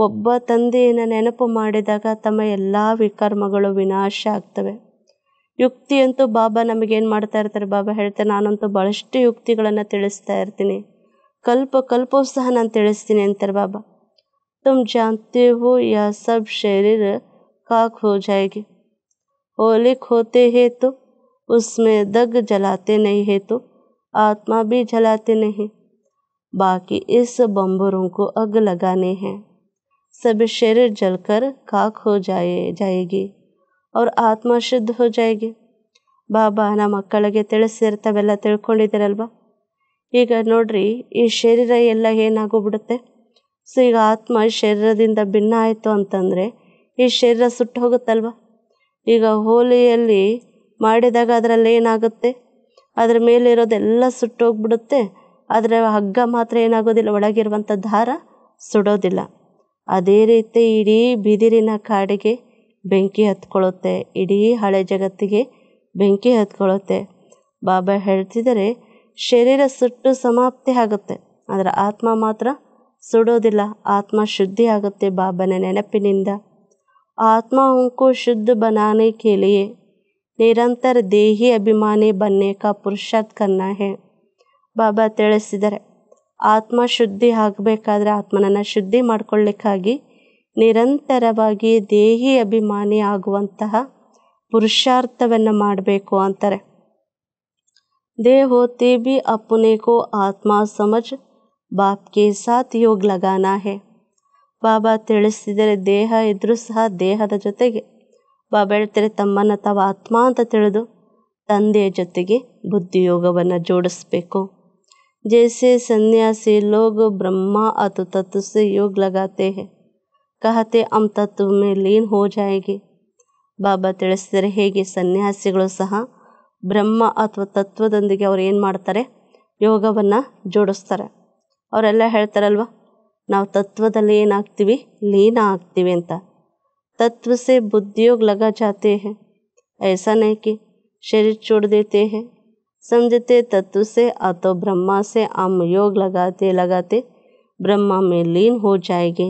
S1: ಒಬ್ಬ ತಂದೆಯನ್ನು ನೆನಪು ಮಾಡಿದಾಗ ತಮ್ಮ ಎಲ್ಲ ವಿಕರ್ಮಗಳು ವಿನಾಶ ಆಗ್ತವೆ ಯುಕ್ತಿ ಅಂತೂ ಬಾಬಾ ನಮಗೇನು ಮಾಡ್ತಾ ಇರ್ತಾರೆ ಬಾಬಾ ಹೇಳ್ತಾರೆ ನಾನಂತೂ ಭಾಳಷ್ಟು ಯುಕ್ತಿಗಳನ್ನು ತಿಳಿಸ್ತಾ ಇರ್ತೀನಿ ಕಲ್ಪ ಸಹ ನಾನು ತಿಳಿಸ್ತೀನಿ ಅಂತಾರೆ ಬಾಬಾ तुम जानते हो यह सब शरीर खाक हो जाएगी होली खोते हैं तो उसमें दग जलाते नहीं है तो आत्मा भी जलाते नहीं बाकी इस बम्बरों को अग लगाने हैं सब शरीर जलकर खाक हो जाए जाएगी और आत्मा शुद्ध हो जाएगी बाबा ना मकल के ತಿಳ್ಕೊಂಡಿದ್ದೀರಲ್ವ ಈಗ ನೋಡ್ರಿ शरीर ಶರೀರ ಎಲ್ಲ ಸೊ ಈಗ ಆತ್ಮ ಈ ಶರೀರದಿಂದ ಭಿನ್ನ ಆಯಿತು ಅಂತಂದರೆ ಈ ಶರೀರ ಸುಟ್ಟು ಹೋಗುತ್ತಲ್ವ ಈಗ ಹೋಲಿಯಲ್ಲಿ ಮಾಡಿದಾಗ ಅದರಲ್ಲಿ ಏನಾಗುತ್ತೆ ಅದರ ಮೇಲಿರೋದೆಲ್ಲ ಸುಟ್ಟೋಗ್ಬಿಡುತ್ತೆ ಆದರೆ ಹಗ್ಗ ಮಾತ್ರ ಏನಾಗೋದಿಲ್ಲ ಒಳಗಿರುವಂಥ ದಾರ ಸುಡೋದಿಲ್ಲ ಅದೇ ರೀತಿ ಇಡೀ ಬಿದಿರಿನ ಕಾಡಿಗೆ ಬೆಂಕಿ ಹತ್ಕೊಳ್ಳುತ್ತೆ ಇಡೀ ಹಳೆ ಜಗತ್ತಿಗೆ ಬೆಂಕಿ ಹತ್ಕೊಳ್ಳುತ್ತೆ ಬಾಬಾ ಹೇಳ್ತಿದ್ದಾರೆ ಶರೀರ ಸುಟ್ಟು ಸಮಾಪ್ತಿ ಆಗುತ್ತೆ ಆದರೆ ಆತ್ಮ ಮಾತ್ರ ಸುಡೋದಿಲ್ಲ ಆತ್ಮ ಶುದ್ಧಿ ಆಗುತ್ತೆ ಬಾಬನ ನೆನಪಿನಿಂದ ಆತ್ಮ ಉಂಕು ಶುದ್ಧ ಬನಾನೆ ಕೇಳಿಯೇ ನಿರಂತರ ದೇಹಿ ಅಭಿಮಾನಿ ಬನ್ನೇಕ ಪುರುಷಾತ್ ಕನ್ನ ಹೇ ಬಾಬಾ ತಿಳಿಸಿದರೆ ಆತ್ಮ ಶುದ್ಧಿ ಆಗಬೇಕಾದ್ರೆ ಆತ್ಮನನ್ನು ಶುದ್ಧಿ ಮಾಡಿಕೊಳ್ಳಿಕ್ಕಾಗಿ ನಿರಂತರವಾಗಿ ದೇಹಿ ಅಭಿಮಾನಿ ಆಗುವಂತಹ ಪುರುಷಾರ್ಥವನ್ನು ಮಾಡಬೇಕು ಅಂತಾರೆ ದೇಹೋತಿ ಬಿ ಅಪ್ಪುನೇಕೋ ಆತ್ಮ ಸಮಜ್ ಬಾಪ್ ಕೆ ಸಾಥ್ ಯೋಗ್ ಲಗಾನಾ ಹೇ ಬಾಬಾ ತಿಳಿಸಿದರೆ ದೇಹ ಇದ್ರೂ ಸಹ ದೇಹದ ಜೊತೆಗೆ ಬಾಬಾ ಹೇಳ್ತಾರೆ ತಮ್ಮನ್ನು ತಾವು ಆತ್ಮ ಅಂತ ತಿಳಿದು ತಂದೆಯ ಜೊತೆಗೆ ಬುದ್ಧಿಯೋಗವನ್ನು ಜೋಡಿಸ್ಬೇಕು ಜೇಸೆ ಸನ್ಯಾಸಿ ಲೋಗ ಬ್ರಹ್ಮ ಅತು ತತ್ವ ಸೇ ಯೋಗ ಲಗಾತೆ ಹೇ ಕಹತೆ ಅಮ್ ತತ್ವ ಮೇಲೆ ಏನು ಹೋ ಜಾಯಿಗೆ ಬಾಬಾ ತಿಳಿಸಿದರೆ ಹೇಗೆ ಸನ್ಯಾಸಿಗಳು ಸಹ ಬ್ರಹ್ಮ ಅಥವಾ ತತ್ವದೊಂದಿಗೆ ಅವ್ರು ಏನು ಮಾಡ್ತಾರೆ ಯೋಗವನ್ನು ಜೋಡಿಸ್ತಾರೆ ಅವರೆಲ್ಲ ಹೇಳ್ತಾರಲ್ವ ನಾವು ತತ್ವದಲ್ಲಿ ಏನಾಗ್ತೀವಿ ಲೀನ ಆಗ್ತೀವಿ ಅಂತ तत्व से बुद्धियोग लगा जाते हैं ऐसा नहीं कि शरीर छोड़ देते हैं समझते तत्व से अतो ब्रह्मा से आम योग लगाते लगाते ब्रह्मा में लीन हो जाएंगे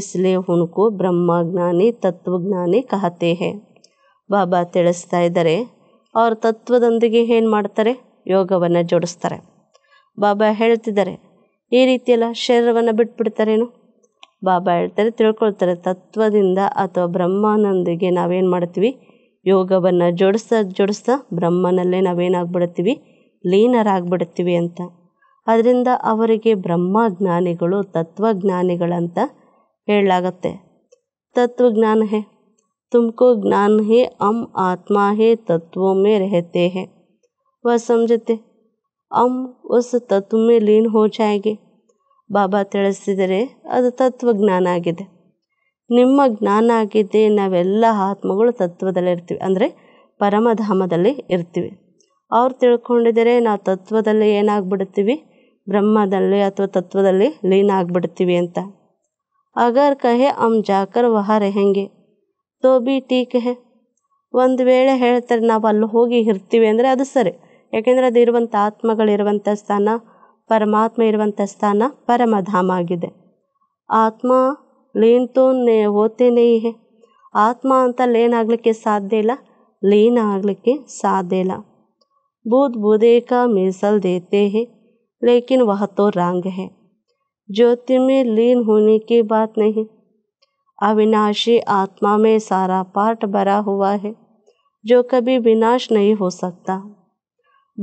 S1: इसलिए उनको ब्रह्मा तत्वज्ञानी कहते हैं ಬಾಬಾ ತಿಳಿಸ್ತಾ ಇದ್ದಾರೆ ಅವ್ರ ತತ್ವದೊಂದಿಗೆ ಏನು ಮಾಡ್ತಾರೆ ಯೋಗವನ್ನು ಜೋಡಿಸ್ತಾರೆ ಬಾಬಾ ಹೇಳ್ತಿದ್ದಾರೆ ಈ ರೀತಿಯೆಲ್ಲ ಶರೀರವನ್ನು ಬಿಟ್ಬಿಡ್ತಾರೇನು ಬಾಬಾ ಹೇಳ್ತಾರೆ ತಿಳ್ಕೊಳ್ತಾರೆ ತತ್ವದಿಂದ ಅಥವಾ ಬ್ರಹ್ಮನೊಂದಿಗೆ ನಾವೇನು ಮಾಡ್ತೀವಿ ಯೋಗವನ್ನು ಜೋಡಿಸ್ತಾ ಜೋಡಿಸ್ತಾ ಬ್ರಹ್ಮನಲ್ಲೇ ನಾವೇನಾಗ್ಬಿಡ್ತೀವಿ ಲೀನರಾಗ್ಬಿಡ್ತೀವಿ ಅಂತ ಅದರಿಂದ ಅವರಿಗೆ ಬ್ರಹ್ಮಜ್ಞಾನಿಗಳು ತತ್ವಜ್ಞಾನಿಗಳಂತ ಹೇಳಲಾಗತ್ತೆ ತತ್ವಜ್ಞಾನ ಹೇ ತುಮಕೋ ಜ್ಞಾನ ಹೇ ಅಂ ಆತ್ಮ ಹೇ ತತ್ವೊಮ್ಮೆ ರೆಹತೆ ಹೇ ವ ಸಂಜತೆ ಅಮ್ ಉಸ್ ತತ್ವ ಮೇ ಲೀನ್ हो जाएंगे ಬಾಬಾ ತಿಳಿಸಿದರೆ ಅದು ತತ್ವಜ್ಞಾನ ಆಗಿದೆ ನಿಮ್ಮ ಜ್ಞಾನ ಆಗಿದೆ ನಾವೆಲ್ಲ ಆತ್ಮಗಳು ತತ್ವದಲ್ಲಿ ಇರ್ತೀವಿ ಅಂದರೆ ಪರಮಧಾಮದಲ್ಲಿ ಇರ್ತೀವಿ ಅವ್ರು ತಿಳ್ಕೊಂಡಿದ್ದರೆ ನಾವು ತತ್ವದಲ್ಲಿ ಏನಾಗ್ಬಿಡ್ತೀವಿ ಬ್ರಹ್ಮದಲ್ಲಿ ಅಥವಾ ತತ್ವದಲ್ಲಿ ಲೀನ ಆಗ್ಬಿಡ್ತೀವಿ ಅಂತ ಅಗರ್ ಕಹೆ ಅಮ್ ಜಾಕರ್ ವಹಾರೆ ಹೆಂಗೆ ತೋಬಿ ಬಿ ಟೀ ಕಹೆ ಒಂದು ವೇಳೆ ಹೇಳ್ತಾರೆ ನಾವು ಅಲ್ಲಿ ಹೋಗಿ ಇರ್ತೀವಿ ಅಂದರೆ ಅದು ಸರಿ ಯಾಕೆಂದರೆ ಅದಿರುವಂಥ ಆತ್ಮಗಳಿರುವಂಥ ಸ್ಥಾನ ಪರಮಾತ್ಮ ಇರುವಂಥ ಸ್ಥಾನ ಪರಮಧಾಮ ಆಗಿದೆ ಆತ್ಮ ಲೀನ್ ತೋ ನೇ ಹೋತೇನೇ ಹೇ ಆತ್ಮ ಅಂತ ಲೀನ್ ಆಗಲಿಕ್ಕೆ ಸಾಧ್ಯ ಇಲ್ಲ ಲೀನ ಆಗಲಿಕ್ಕೆ ಸಾಧ್ಯ ಇಲ್ಲ ಬೂದ್ ಬೂದೇಕ मीसल ದೇತೆ ಹೇ लेकिन वह तो रंग है ज्योति में लीन होने की बात नहीं अविनाशी आत्मा में सारा पाठ भरा हुआ है जो कभी विनाश नहीं हो सकता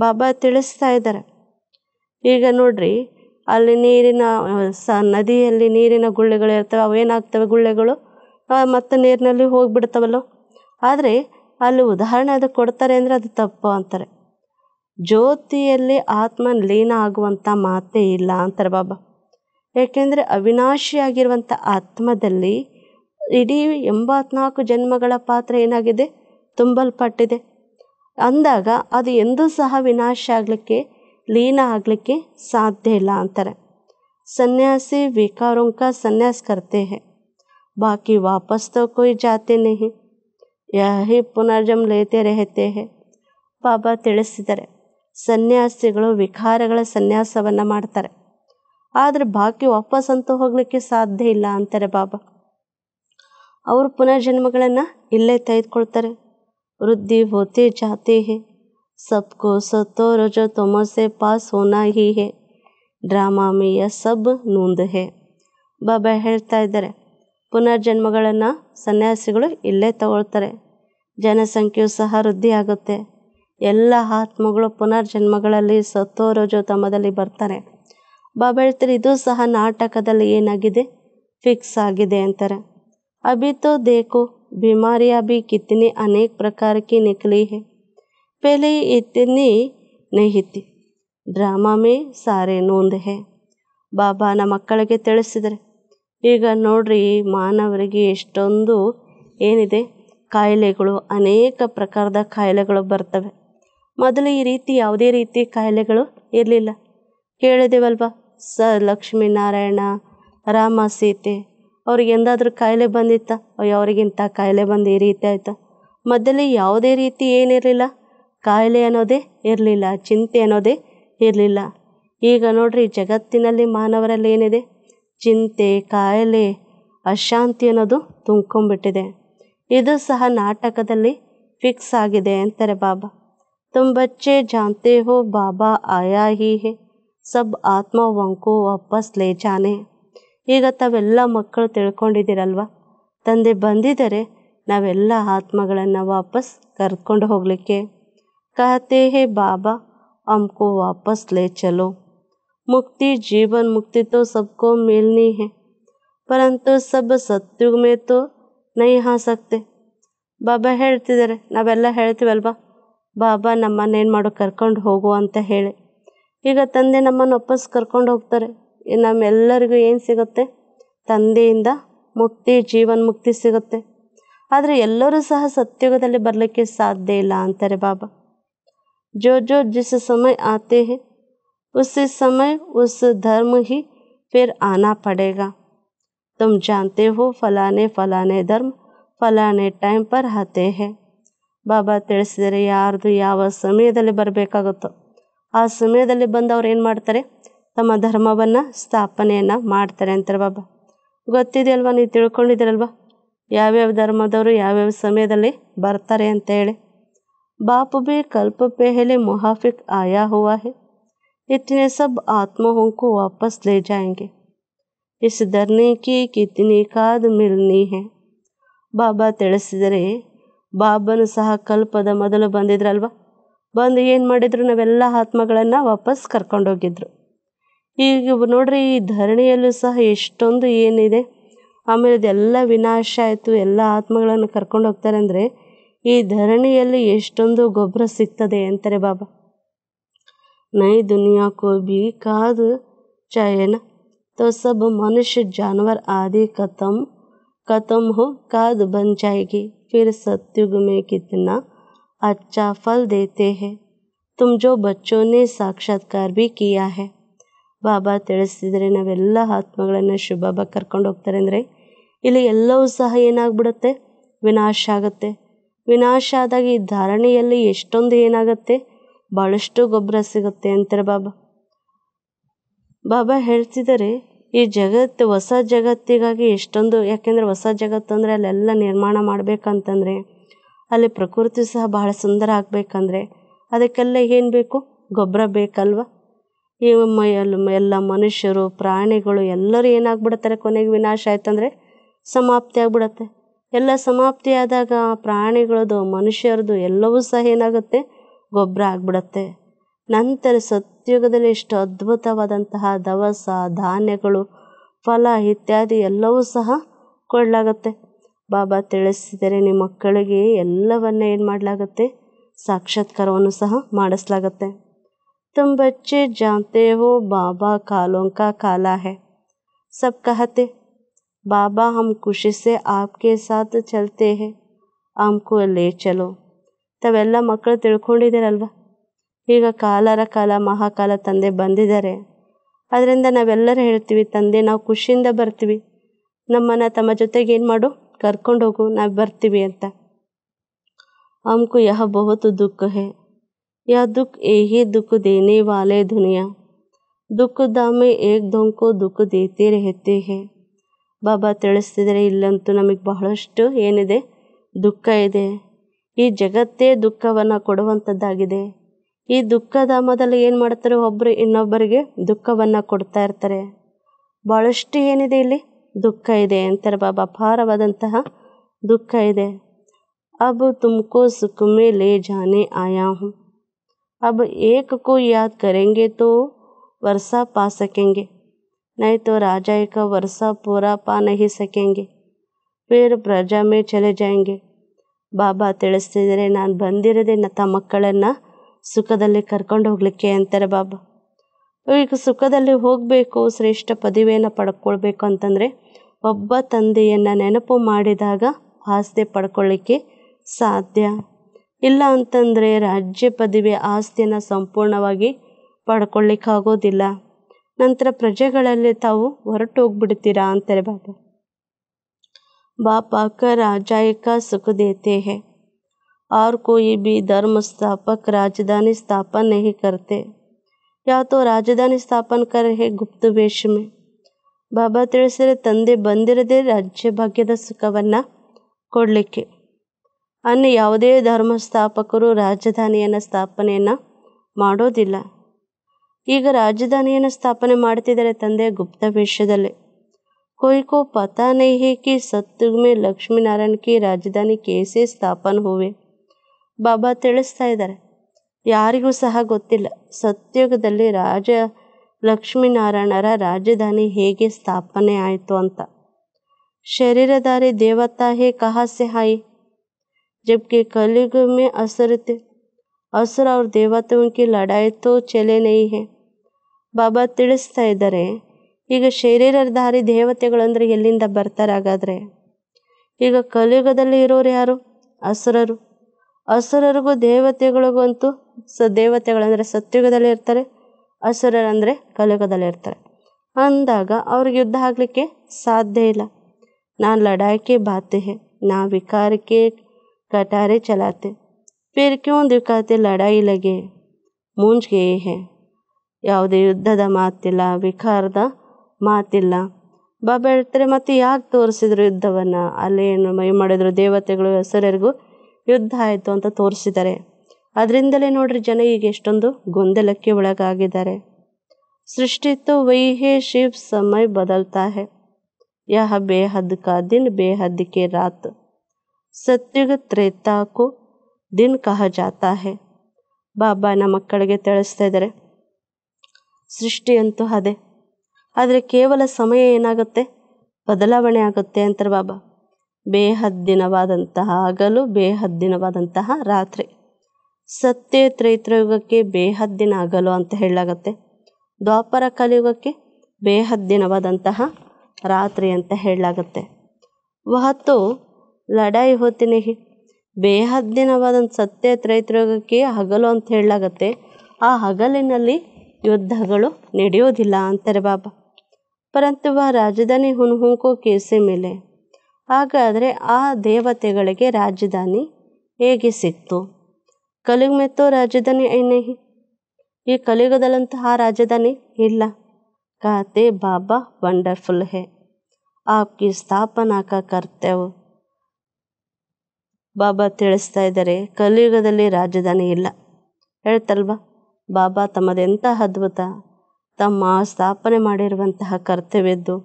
S1: ಬಾಬಾ ತಿಳಿಸ್ತಾ ಇದ್ದಾರೆ ಈಗ ನೋಡ್ರಿ ಅಲ್ಲಿ ನೀರಿನ ಸ ನದಿಯಲ್ಲಿ ನೀರಿನ ಗುಳ್ಳೆಗಳು ಇರ್ತವೆ ಅವೇನಾಗ್ತವೆ ಗುಳ್ಳೆಗಳು ಮತ್ತು ನೀರಿನಲ್ಲಿ ಹೋಗಿಬಿಡ್ತಾವಲ್ಲೋ ಆದರೆ ಅಲ್ಲಿ ಉದಾಹರಣೆ ಅದು ಕೊಡ್ತಾರೆ ಅಂದರೆ ಅದು ತಪ್ಪು ಅಂತಾರೆ ಜ್ಯೋತಿಯಲ್ಲಿ ಆತ್ಮ ಲೀನ ಆಗುವಂಥ ಮಾತೇ ಇಲ್ಲ ಅಂತಾರೆ ಬಾಬಾ ಏಕೆಂದರೆ ಅವಿನಾಶಿಯಾಗಿರುವಂಥ ಆತ್ಮದಲ್ಲಿ ಇಡೀ ಎಂಬತ್ನಾಲ್ಕು ಜನ್ಮಗಳ ಪಾತ್ರ ಏನಾಗಿದೆ ತುಂಬಲ್ಪಟ್ಟಿದೆ ಅಂದಾಗ ಅದು ಎಂದೂ ಸಹ ವಿನಾಶ ಆಗಲಿಕ್ಕೆ ಲೀನ ಆಗಲಿಕ್ಕೆ ಸಾಧ್ಯ ಇಲ್ಲ ಅಂತಾರೆ ಸನ್ಯಾಸಿ ವಿಕಾರೋಂಕ ಸನ್ಯಾಸ ಕರ್ತೆ ಹೇ ಬಾಕಿ बाकी वापस तो कोई जाते नहीं ಪುನರ್ಜಮ್ ಲೇತೆ ರೆಹತೆ ಹೇ ಬಾಬಾ ತಿಳಿಸಿದರೆ ಸನ್ಯಾಸಿಗಳು ವಿಕಾರಗಳ ಸನ್ಯಾಸವನ್ನು ಮಾಡ್ತಾರೆ ಆದರೆ ಬಾಕಿ ವಾಪಸ್ ಅಂತೂ ಹೋಗಲಿಕ್ಕೆ ಸಾಧ್ಯ ಇಲ್ಲ ಅಂತಾರೆ ಬಾಬಾ ಅವರು ಪುನರ್ಜನ್ಮಗಳನ್ನು ಇಲ್ಲೇ ತೆಗೆದುಕೊಳ್ತಾರೆ वृद्धि होते जाते हैं सबको सतो रजो तमो से पास होना ही है ಡ್ರಾಮಾ ಮೇಯ ಸಬ್ ನೂಂದ್ ಹೇ ಬಾಬಾ ಹೇಳ್ತಾ ಇದ್ದಾರೆ ಪುನರ್ಜನ್ಮಗಳನ್ನು ಸನ್ಯಾಸಿಗಳು ಇಲ್ಲೇ ತಗೊಳ್ತಾರೆ ಜನಸಂಖ್ಯೆಯು ಸಹ ವೃದ್ಧಿಯಾಗುತ್ತೆ ಎಲ್ಲ ಆತ್ಮಗಳು ಪುನರ್ಜನ್ಮಗಳಲ್ಲಿ ಸತ್ತೋ ರಜೋ ತಮದಲ್ಲಿ ಬರ್ತಾರೆ ಬಾಬಾ ಹೇಳ್ತಾರೆ ಇದು ಸಹ ನಾಟಕದಲ್ಲಿ ಏನಾಗಿದೆ ಫಿಕ್ಸ್ ಆಗಿದೆ ಅಂತಾರೆ ಅಭಿತೋ ದೇಕು बीमारियां भी कितने अनेक प्रकार की निकली है पहले इतनी नहीं थी ಡ್ರಾಮಾ में ಸಾರೆ ನೋಂದ್ ಹೇ ಬಾಬಾ ನಮ್ಮ ಮಕ್ಕಳಿಗೆ ತಿಳಿಸಿದರೆ ಈಗ ನೋಡ್ರಿ ಮಾನವರಿಗೆ ಎಷ್ಟೊಂದು ಏನಿದೆ ಕಾಯಿಲೆಗಳು ಅನೇಕ ಪ್ರಕಾರದ ಕಾಯಿಲೆಗಳು ಬರ್ತವೆ ಮೊದಲು ಈ ರೀತಿ ಯಾವುದೇ ರೀತಿ ಕಾಯಿಲೆಗಳು ಇರಲಿಲ್ಲ ಕೇಳಿದೆವಲ್ವಾ ಸ ಲಕ್ಷ್ಮೀನಾರಾಯಣ ರಾಮ ಸೀತೆ ಅವ್ರಿಗೆ ಎಂದಾದರೂ ಕಾಯಿಲೆ ಬಂದಿತ್ತಾ ಅಯ್ಯೋ ಅವರಿಗಿಂತ ಕಾಯಿಲೆ ಬಂದು ಈ ರೀತಿ ಆಯಿತು ಮೊದಲೇ ಯಾವುದೇ ರೀತಿ ಏನಿರಲಿಲ್ಲ ಕಾಯಿಲೆ ಅನ್ನೋದೇ ಇರಲಿಲ್ಲ ಚಿಂತೆ ಅನ್ನೋದೇ ಇರಲಿಲ್ಲ ಈಗ ನೋಡ್ರಿ ಜಗತ್ತಿನಲ್ಲಿ ಮಾನವರಲ್ಲಿ ಏನಿದೆ ಚಿಂತೆ ಕಾಯಿಲೆ ಅಶಾಂತಿ ಅನ್ನೋದು ತುಂಬ್ಕೊಂಡ್ಬಿಟ್ಟಿದೆ ಇದು ಸಹ ನಾಟಕದಲ್ಲಿ ಫಿಕ್ಸ್ ಆಗಿದೆ ಅಂತಾರೆ ಬಾಬಾ ತುಂಬಚ್ಚೆ ಜಾಂತೇ ಹೋ ಬಾಬಾ ಆಯಾ ಹಿ ಹೇ ಸಬ್ ಆತ್ಮ ವಂಕು ವಾಪಸ್ ಲೇ ಈಗ ತಾವೆಲ್ಲ ಮಕ್ಕಳು ತಿಳ್ಕೊಂಡಿದ್ದೀರಲ್ವ ತಂದೆ ಬಂದಿದ್ದಾರೆ ನಾವೆಲ್ಲ ಆತ್ಮಗಳನ್ನು ವಾಪಸ್ ಕರ್ಕೊಂಡು ಹೋಗಲಿಕ್ಕೆ ಕಹತೆ ಹೇ ಬಾಬಾ ಅಮ್ಕೋ ವಾಪಸ್ ಲೇ ಚಲೋ ಮುಕ್ತಿ ಜೀವನ್ ಮುಕ್ತಿ ತೋ ಸಬ್ಕೋ ಮೇಲ್ನಿ ಹೇ ಪರಂತು ಸಬ್ ಸತ್ಯುಗ್ ಮೇ ತೋ ನೈ ಹಾಸಕ್ತೆ ಬಾಬಾ ಹೇಳ್ತಿದ್ದಾರೆ ನಾವೆಲ್ಲ ಹೇಳ್ತೀವಲ್ವ ಬಾಬಾ ನಮ್ಮನ್ನೇನು ಮಾಡೋ ಕರ್ಕೊಂಡು ಹೋಗು ಅಂತ ಹೇಳಿ ಈಗ ತಂದೆ ನಮ್ಮನ್ನು ವಾಪಸ್ ಕರ್ಕೊಂಡು ಹೋಗ್ತಾರೆ ನಮ್ಮೆಲ್ಲರಿಗೂ ಏನು ಸಿಗುತ್ತೆ ತಂದೆಯಿಂದ ಮುಕ್ತಿ ಜೀವನ್ ಮುಕ್ತಿ ಸಿಗುತ್ತೆ ಆದರೆ ಎಲ್ಲರೂ ಸಹ ಸತ್ಯುಗದಲ್ಲಿ ಬರಲಿಕ್ಕೆ ಸಾಧ್ಯ ಇಲ್ಲ ಅಂತಾರೆ ಬಾಬಾ ಜೋ ಜೋ ಜಿಸ್ ಸಮಯ ಆತೆ ಹೇ ಉಸ್ ಸಮಯ ಉಸ್ ಧರ್ಮ ಹಿ ಫಿರ್ ಆನಾ ಪಡೆಗ तुम जानते हो ಫಲಾನೆ ಫಲಾನೆ ಧರ್ಮ ಫಲಾನೆ ಟೈಮ್ ಪರ್ ಹತೆ ಹೇ ಬಾಬಾ ತಿಳಿಸಿದರೆ ಯಾರ್ದು ಯಾವ ಸಮಯದಲ್ಲಿ ಬರಬೇಕಾಗುತ್ತೋ ಆ ಸಮಯದಲ್ಲಿ ಬಂದು ಅವ್ರು ಏನು ಮಾಡ್ತಾರೆ ತಮ್ಮ ಧರ್ಮವನ್ನು ಸ್ಥಾಪನೆಯನ್ನು ಮಾಡ್ತಾರೆ ಅಂತಾರೆ ಬಾಬಾ ಗೊತ್ತಿದೆಯಲ್ವ ನೀವು ತಿಳ್ಕೊಂಡಿದ್ದೀರಲ್ವ ಯಾವ್ಯಾವ ಧರ್ಮದವರು ಯಾವ್ಯಾವ ಸಮಯದಲ್ಲಿ ಬರ್ತಾರೆ ಅಂತ ಹೇಳಿ ಬಾಪು ಬಿ ಕಲ್ಪ ಪೆಹಲಿ ಮುಹಾಫಿಕ್ ಆಯಾ ಹೂವಾ ಹೇ ಇತ್ತಿನೇ ಸಬ್ ಆತ್ಮ ಹೊಂಕು ವಾಪಸ್ ಲೇ ಜಾಯಂಗೆ ಇಸ್ ಧರ್ನಿ ಕಿ कितनी ಕಾದ ಮಿಲ್ನಿ ಬಾಬಾ ತಿಳಿಸಿದರೆ ಬಾಬನು ಸಹ ಕಲ್ಪದ ಮೊದಲು ಬಂದಿದ್ರಲ್ವ ಬಂದು ಏನು ಮಾಡಿದ್ರು ನಾವೆಲ್ಲ ಆತ್ಮಗಳನ್ನು ವಾಪಸ್ ಕರ್ಕೊಂಡೋಗಿದ್ರು ಈಗ ನೋಡ್ರಿ ಈ ಧರಣಿಯಲ್ಲೂ ಸಹ ಎಷ್ಟೊಂದು ಏನಿದೆ ಆಮೇಲೆ ಅದೆಲ್ಲ ವಿನಾಶ ಆಯಿತು ಎಲ್ಲ ಆತ್ಮಗಳನ್ನು ಕರ್ಕೊಂಡು ಹೋಗ್ತಾರೆ ಅಂದರೆ ಈ ಧರಣಿಯಲ್ಲಿ ಎಷ್ಟೊಂದು ಗೊಬ್ಬರ ಸಿಗ್ತದೆ ಅಂತಾರೆ ಬಾಬಾ ನೈ ದುನಿಯಾ ಕೋ ಬಿ ಕಾದ ಚಯನ ತೋ ಸಬ್ ಮನುಷ್ಯ ಜಾನವರ್ ಆದಿ ಕತಮ್ ಕತಮ್ ಹೋ ಕಾದು ಬನ್ ಫಿರ್ ಸತ್ಯುಗಮೇ ಮೇ ಅಚ್ಚಾ ಫಲ್ ದೇತೆ ಹೇ ತುಮ್ ಜೋ ಬಚ್ಚೋನೇ ಸಾಕ್ಷಾತ್ಕಾರ ಬಿ ಕಿಯಾ ಹೇ ಬಾಬಾ ತಿಳಿಸಿದರೆ ನಾವೆಲ್ಲ ಆತ್ಮಗಳನ್ನು ಶಿವಬಾಬ ಕರ್ಕೊಂಡು ಹೋಗ್ತಾರೆ ಅಂದರೆ ಇಲ್ಲಿ ಎಲ್ಲವೂ ಸಹ ಏನಾಗ್ಬಿಡುತ್ತೆ ವಿನಾಶ ಆಗುತ್ತೆ ವಿನಾಶ ಆದಾಗ ಈ ಧಾರಣೆಯಲ್ಲಿ ಎಷ್ಟೊಂದು ಏನಾಗುತ್ತೆ ಭಾಳಷ್ಟು ಗೊಬ್ಬರ ಸಿಗುತ್ತೆ ಅಂತಾರೆ ಬಾಬಾ ಬಾಬಾ ಹೇಳ್ತಿದ್ದಾರೆ ಈ ಜಗತ್ತು ಹೊಸ ಜಗತ್ತಿಗಾಗಿ ಎಷ್ಟೊಂದು ಯಾಕೆಂದರೆ ಹೊಸ ಜಗತ್ತು ಅಂದರೆ ಅಲ್ಲೆಲ್ಲ ನಿರ್ಮಾಣ ಮಾಡಬೇಕಂತಂದರೆ ಅಲ್ಲಿ ಪ್ರಕೃತಿ ಸಹ ಬಹಳ ಸುಂದರ ಆಗಬೇಕಂದ್ರೆ ಅದಕ್ಕೆಲ್ಲ ಏನು ಬೇಕು ಗೊಬ್ಬರ ಬೇಕಲ್ವ ಈ ಎಲ್ಲ ಮನುಷ್ಯರು ಪ್ರಾಣಿಗಳು ಎಲ್ಲರೂ ಏನಾಗ್ಬಿಡ್ತಾರೆ ಕೊನೆಗೆ ವಿನಾಶ ಆಯ್ತಂದರೆ ಸಮಾಪ್ತಿ ಆಗ್ಬಿಡತ್ತೆ ಎಲ್ಲ ಸಮಾಪ್ತಿ ಆದಾಗ ಪ್ರಾಣಿಗಳದ್ದು ಮನುಷ್ಯರದು ಎಲ್ಲವೂ ಸಹ ಏನಾಗುತ್ತೆ ಗೊಬ್ಬರ ಆಗ್ಬಿಡತ್ತೆ ನಂತರ ಸತ್ಯುಗದಲ್ಲಿ ಎಷ್ಟು ಅದ್ಭುತವಾದಂತಹ ದವಸ ಧಾನ್ಯಗಳು ಫಲ ಇತ್ಯಾದಿ ಎಲ್ಲವೂ ಸಹ ಕೊಡಲಾಗತ್ತೆ ಬಾಬಾ ತಿಳಿಸಿದರೆ ನಿಮ್ಮ ಮಕ್ಕಳಿಗೆ ಎಲ್ಲವನ್ನ ಏನು ಮಾಡಲಾಗುತ್ತೆ ಸಾಕ್ಷಾತ್ಕಾರವನ್ನು ಸಹ ಮಾಡಿಸ್ಲಾಗತ್ತೆ तुम बच्चे जानते हो बाबा कालों का काला है सब कहते बाबा हम खुशी से आपके ಸಾಥ್ ಚಲತೆ ಹೇ ಆಮ್ಕು ಅಲ್ಲೇ ಚಲೋ ತಾವೆಲ್ಲ ಮಕ್ಕಳು ತಿಳ್ಕೊಂಡಿದ್ದೀರಲ್ವ ಈಗ ಕಾಲರ ಕಾಲ ಮಹಾಕಾಲ ತಂದೆ ಬಂದಿದ್ದಾರೆ ಅದರಿಂದ ನಾವೆಲ್ಲರೂ ಹೇಳ್ತೀವಿ ತಂದೆ ನಾವು ಖುಷಿಯಿಂದ ಬರ್ತೀವಿ ನಮ್ಮನ್ನು ತಮ್ಮ ಜೊತೆಗೆ ಏನು ಮಾಡು ಕರ್ಕೊಂಡು ಹೋಗು ನಾವು ಬರ್ತೀವಿ ಅಂತ ಅಮ್ಕು ಯಹ ಬಹುತು ದುಃಖ ಹೇ या दुख यही दुख देने वाले दुनिया दुख ಏಕ್ ಏಕ್ದೊಂಕು ದುಃಖ ದೇತೆ ರೆಹತೆ ಹೇ ಬಾಬಾ ತಿಳಿಸ್ತಿದ್ದಾರೆ ಇಲ್ಲಂತೂ ನಮಗೆ ಬಹಳಷ್ಟು ಏನಿದೆ ದುಃಖ ಇದೆ ಈ ಜಗತ್ತೇ ದುಃಖವನ್ನು ಕೊಡುವಂಥದ್ದಾಗಿದೆ ಈ ದುಃಖಧಾಮದಲ್ಲಿ ಏನು ಮಾಡ್ತಾರೆ ಒಬ್ಬರು ಇನ್ನೊಬ್ಬರಿಗೆ ದುಃಖವನ್ನು ಕೊಡ್ತಾ ಇರ್ತಾರೆ ಭಾಳಷ್ಟು ಏನಿದೆ ಇಲ್ಲಿ ದುಃಖ ಇದೆ ಅಂತಾರೆ ಬಾಬಾ ಅಪಾರವಾದಂತಹ ದುಃಖ ಇದೆ ಅಬು ತುಮ್ಕೋ ಸುಖ ಮೇಲೆ ಜಾನೆ ಆಯಾ ಹೂँ अब एक को याद करेंगे तो वर्षा पा सकेंगे नहीं तो राजा का वर्षा पूरा पा नहीं सकेंगे फिर प्रजा में ಚಲೆ ಜಾಯಂಗೆ ಬಾಬಾ ತಿಳಿಸ್ತಿದ್ರೆ ನಾನು ಬಂದಿರೋದೆ ತಮ್ಮ ಮಕ್ಕಳನ್ನು ಸುಖದಲ್ಲಿ ಕರ್ಕೊಂಡು ಹೋಗಲಿಕ್ಕೆ ಅಂತಾರೆ ಬಾಬಾ ಈಗ ಸುಖದಲ್ಲಿ ಹೋಗಬೇಕು ಶ್ರೇಷ್ಠ ಪದವಿಯನ್ನು ಪಡ್ಕೊಳ್ಬೇಕು ಅಂತಂದರೆ ಒಬ್ಬ ತಂದೆಯನ್ನು ನೆನಪು ಮಾಡಿದಾಗ ಆಸೆ ಪಡ್ಕೊಳ್ಳಿಕ್ಕೆ ಸಾಧ್ಯ ಇಲ್ಲ ಅಂತಂದರೆ ರಾಜ್ಯ ಪದವಿ ಆಸ್ತಿಯನ್ನು ಸಂಪೂರ್ಣವಾಗಿ ಪಡ್ಕೊಳ್ಳಿಕ್ಕಾಗೋದಿಲ್ಲ ನಂತರ ಪ್ರಜೆಗಳಲ್ಲಿ ತಾವು ಹೊರಟು ಹೋಗ್ಬಿಡ್ತೀರಾ ಅಂತಾರೆ ಬಾಬಾ ಬಾಪಾಕ ರಾಜಾಯಕ राजाए ಹೇ ಆರ್ देते हैं और कोई भी धर्म ಕರ್ತೆ राजधानी स्थापन नहीं ರಾಜಧಾನಿ ಸ್ಥಾಪನ ಕರ ಹೇ ಗುಪ್ತ ವೇಷಮೆ ಬಾಬಾ ತಿಳಿಸಿದ್ರೆ ತಂದೆ ಬಂದಿರದೆ ರಾಜ್ಯ ಭಾಗ್ಯದ ಸುಖವನ್ನು ಕೊಡಲಿಕ್ಕೆ ಅನ್ನು ಯಾವುದೇ ಧರ್ಮ ಸ್ಥಾಪಕರು ರಾಜಧಾನಿಯನ್ನು ಸ್ಥಾಪನೆಯನ್ನು ಮಾಡೋದಿಲ್ಲ ಈಗ ರಾಜಧಾನಿಯನ್ನು ಸ್ಥಾಪನೆ ಮಾಡ್ತಿದ್ದಾರೆ ತಂದೆ ಗುಪ್ತ ವೇಷದಲ್ಲಿ ಕೊಯ್ಕೋ ಪತಾ ನಹಿ ಕಿ ಸತ್ತುಗ್ಮೆ ಕಿ ರಾಜಧಾನಿ ಕೇಸೆ ಸ್ಥಾಪನೆ ಹೂವೆ ಬಾಬಾ ತಿಳಿಸ್ತಾ ಇದ್ದಾರೆ ಯಾರಿಗೂ ಸಹ ಗೊತ್ತಿಲ್ಲ ಸತ್ಯುಗದಲ್ಲಿ ರಾಜ ಲಕ್ಷ್ಮೀನಾರಾಯಣರ ರಾಜಧಾನಿ ಹೇಗೆ ಸ್ಥಾಪನೆ ಆಯಿತು ಅಂತ ಶರೀರಧಾರಿ ದೇವತಾ ಹೇ ಕಹಾಸ್ಯ ಹಾಯಿ जबकि कलयुग में असुर ಅವ್ರ असुर और देवताओं की लड़ाई तो चले नहीं है ಬಾಬಾ ತಿಳಿಸ್ತಾ ಇದ್ದಾರೆ ಈಗ ಶರೀರಧಾರಿ ದೇವತೆಗಳಂದರೆ ಎಲ್ಲಿಂದ ಬರ್ತಾರೆ ಹಾಗಾದರೆ ಈಗ ಕಲಿಯುಗದಲ್ಲಿ ಇರೋರು ಯಾರು ಅಸುರರು ಅಸುರರಿಗೂ ಅಂತೂ ಸ ದೇವತೆಗಳಂದರೆ ಸತ್ಯುಗದಲ್ಲಿ ಇರ್ತಾರೆ ಅಸುರರಂದರೆ ಕಲಿಯುಗದಲ್ಲಿ ಇರ್ತಾರೆ ಅಂದಾಗ ಅವ್ರಿಗೆ ಯುದ್ಧ ಆಗಲಿಕ್ಕೆ ಸಾಧ್ಯ ಇಲ್ಲ ನಾನು ಲಡಾಯಿಕೆ ಬಾತೆ ಹೇ ನಾ ವಿಕಾರಕ್ಕೆ कटारे चलाते फिर ಕ್ಯೂ लगे ಲಡಾಯಿಲಗೆ गए ಹೇ ಯಾವುದೇ ಯುದ್ಧದ ಮಾತಿಲ್ಲ ವಿಕಾರದ ಮಾತಿಲ್ಲ ಬಾಬಾ ಹೇಳ್ತಾರೆ ಮತ್ತೆ ಯಾಕೆ ತೋರಿಸಿದ್ರು ಯುದ್ಧವನ್ನು ಅಲ್ಲೇನು ಮೈ ಮಾಡಿದ್ರು ದೇವತೆಗಳು ಹೆಸರಿಗೂ ಯುದ್ಧ ಆಯಿತು ಅಂತ ತೋರಿಸಿದ್ದಾರೆ ಅದರಿಂದಲೇ ನೋಡ್ರಿ ಜನ ಈಗ ಎಷ್ಟೊಂದು ಗೊಂದಲಕ್ಕೆ ಒಳಗಾಗಿದ್ದಾರೆ ಸೃಷ್ಟಿತು ವೈಹೆ ಶಿವ್ ಸಮಯ ಬದಲ್ತಾ ಹೇ ಯಹ ಬೇಹದ್ ಕಾ ದಿನ್ ಬೇಹದ್ ಕೆ ರಾತ್ ಸತ್ಯುಗ ತ್ರೇತಾಕು ದಿನ ಕಹ ಜಾತಾ ಹೇ ಬಾಬಾ ನಮ್ಮ ಮಕ್ಕಳಿಗೆ ತಿಳಿಸ್ತಾ ಇದ್ದಾರೆ ಸೃಷ್ಟಿಯಂತೂ ಅದೇ ಆದರೆ ಕೇವಲ ಸಮಯ ಏನಾಗುತ್ತೆ ಬದಲಾವಣೆ ಆಗುತ್ತೆ ಅಂತಾರೆ ಬಾಬಾ ಬೇಹದ್ದಿನವಾದಂತಹ ಹಗಲು ಬೇಹದ್ದಿನವಾದಂತಹ ರಾತ್ರಿ ಸತ್ಯ ತ್ರೈತ್ರಯುಗಕ್ಕೆ ಬೇಹದ್ದಿನ ಹಗಲು ಅಂತ ಹೇಳಲಾಗತ್ತೆ ದ್ವಾಪರ ಕಲಿಯುಗಕ್ಕೆ ಬೇಹದ್ದಿನವಾದಂತಹ ರಾತ್ರಿ ಅಂತ ಹೇಳಲಾಗತ್ತೆ ವಹತ್ತು ಲಢಾಯಿ ಹೋತಿನೆಹಿ ಬೇಹದ್ದಿನವಾದಂಥ ಸತ್ಯ ತ್ರೈತ್ರೋಗ್ಯಕ್ಕೆ ಹಗಲು ಅಂತ ಹೇಳಲಾಗತ್ತೆ ಆ ಹಗಲಿನಲ್ಲಿ ಯುದ್ಧಗಳು ನಡೆಯೋದಿಲ್ಲ ಅಂತಾರೆ ಬಾಬಾ ಪರಂತು ಆ ರಾಜಧಾನಿ ಹುಣಹುಂಕು ಕೇಸೆ ಮೇಲೆ ಹಾಗಾದರೆ ಆ ದೇವತೆಗಳಿಗೆ ರಾಜಧಾನಿ ಹೇಗೆ ಸಿಕ್ತು ಕಲಿಗ ಮೆತ್ತೋ ರಾಜಧಾನಿ ಐನೇಹಿ ಈ ಆ ರಾಜಧಾನಿ ಇಲ್ಲ ಕಾತೆ ಬಾಬಾ ವಂಡರ್ಫುಲ್ ಹೇ ಆಪ್ಕಿ ಸ್ಥಾಪನಾ ಕರ್ತೇವು ಬಾಬಾ ತಿಳಿಸ್ತಾ ಇದ್ದಾರೆ ಕಲಿಯುಗದಲ್ಲಿ ರಾಜಧಾನಿ ಇಲ್ಲ ಹೇಳ್ತಲ್ವ ಬಾಬಾ ತಮ್ಮದೆಂಥ ಅದ್ಭುತ ತಮ್ಮ ಸ್ಥಾಪನೆ ಮಾಡಿರುವಂತಹ ಕರ್ತವ್ಯದ್ದು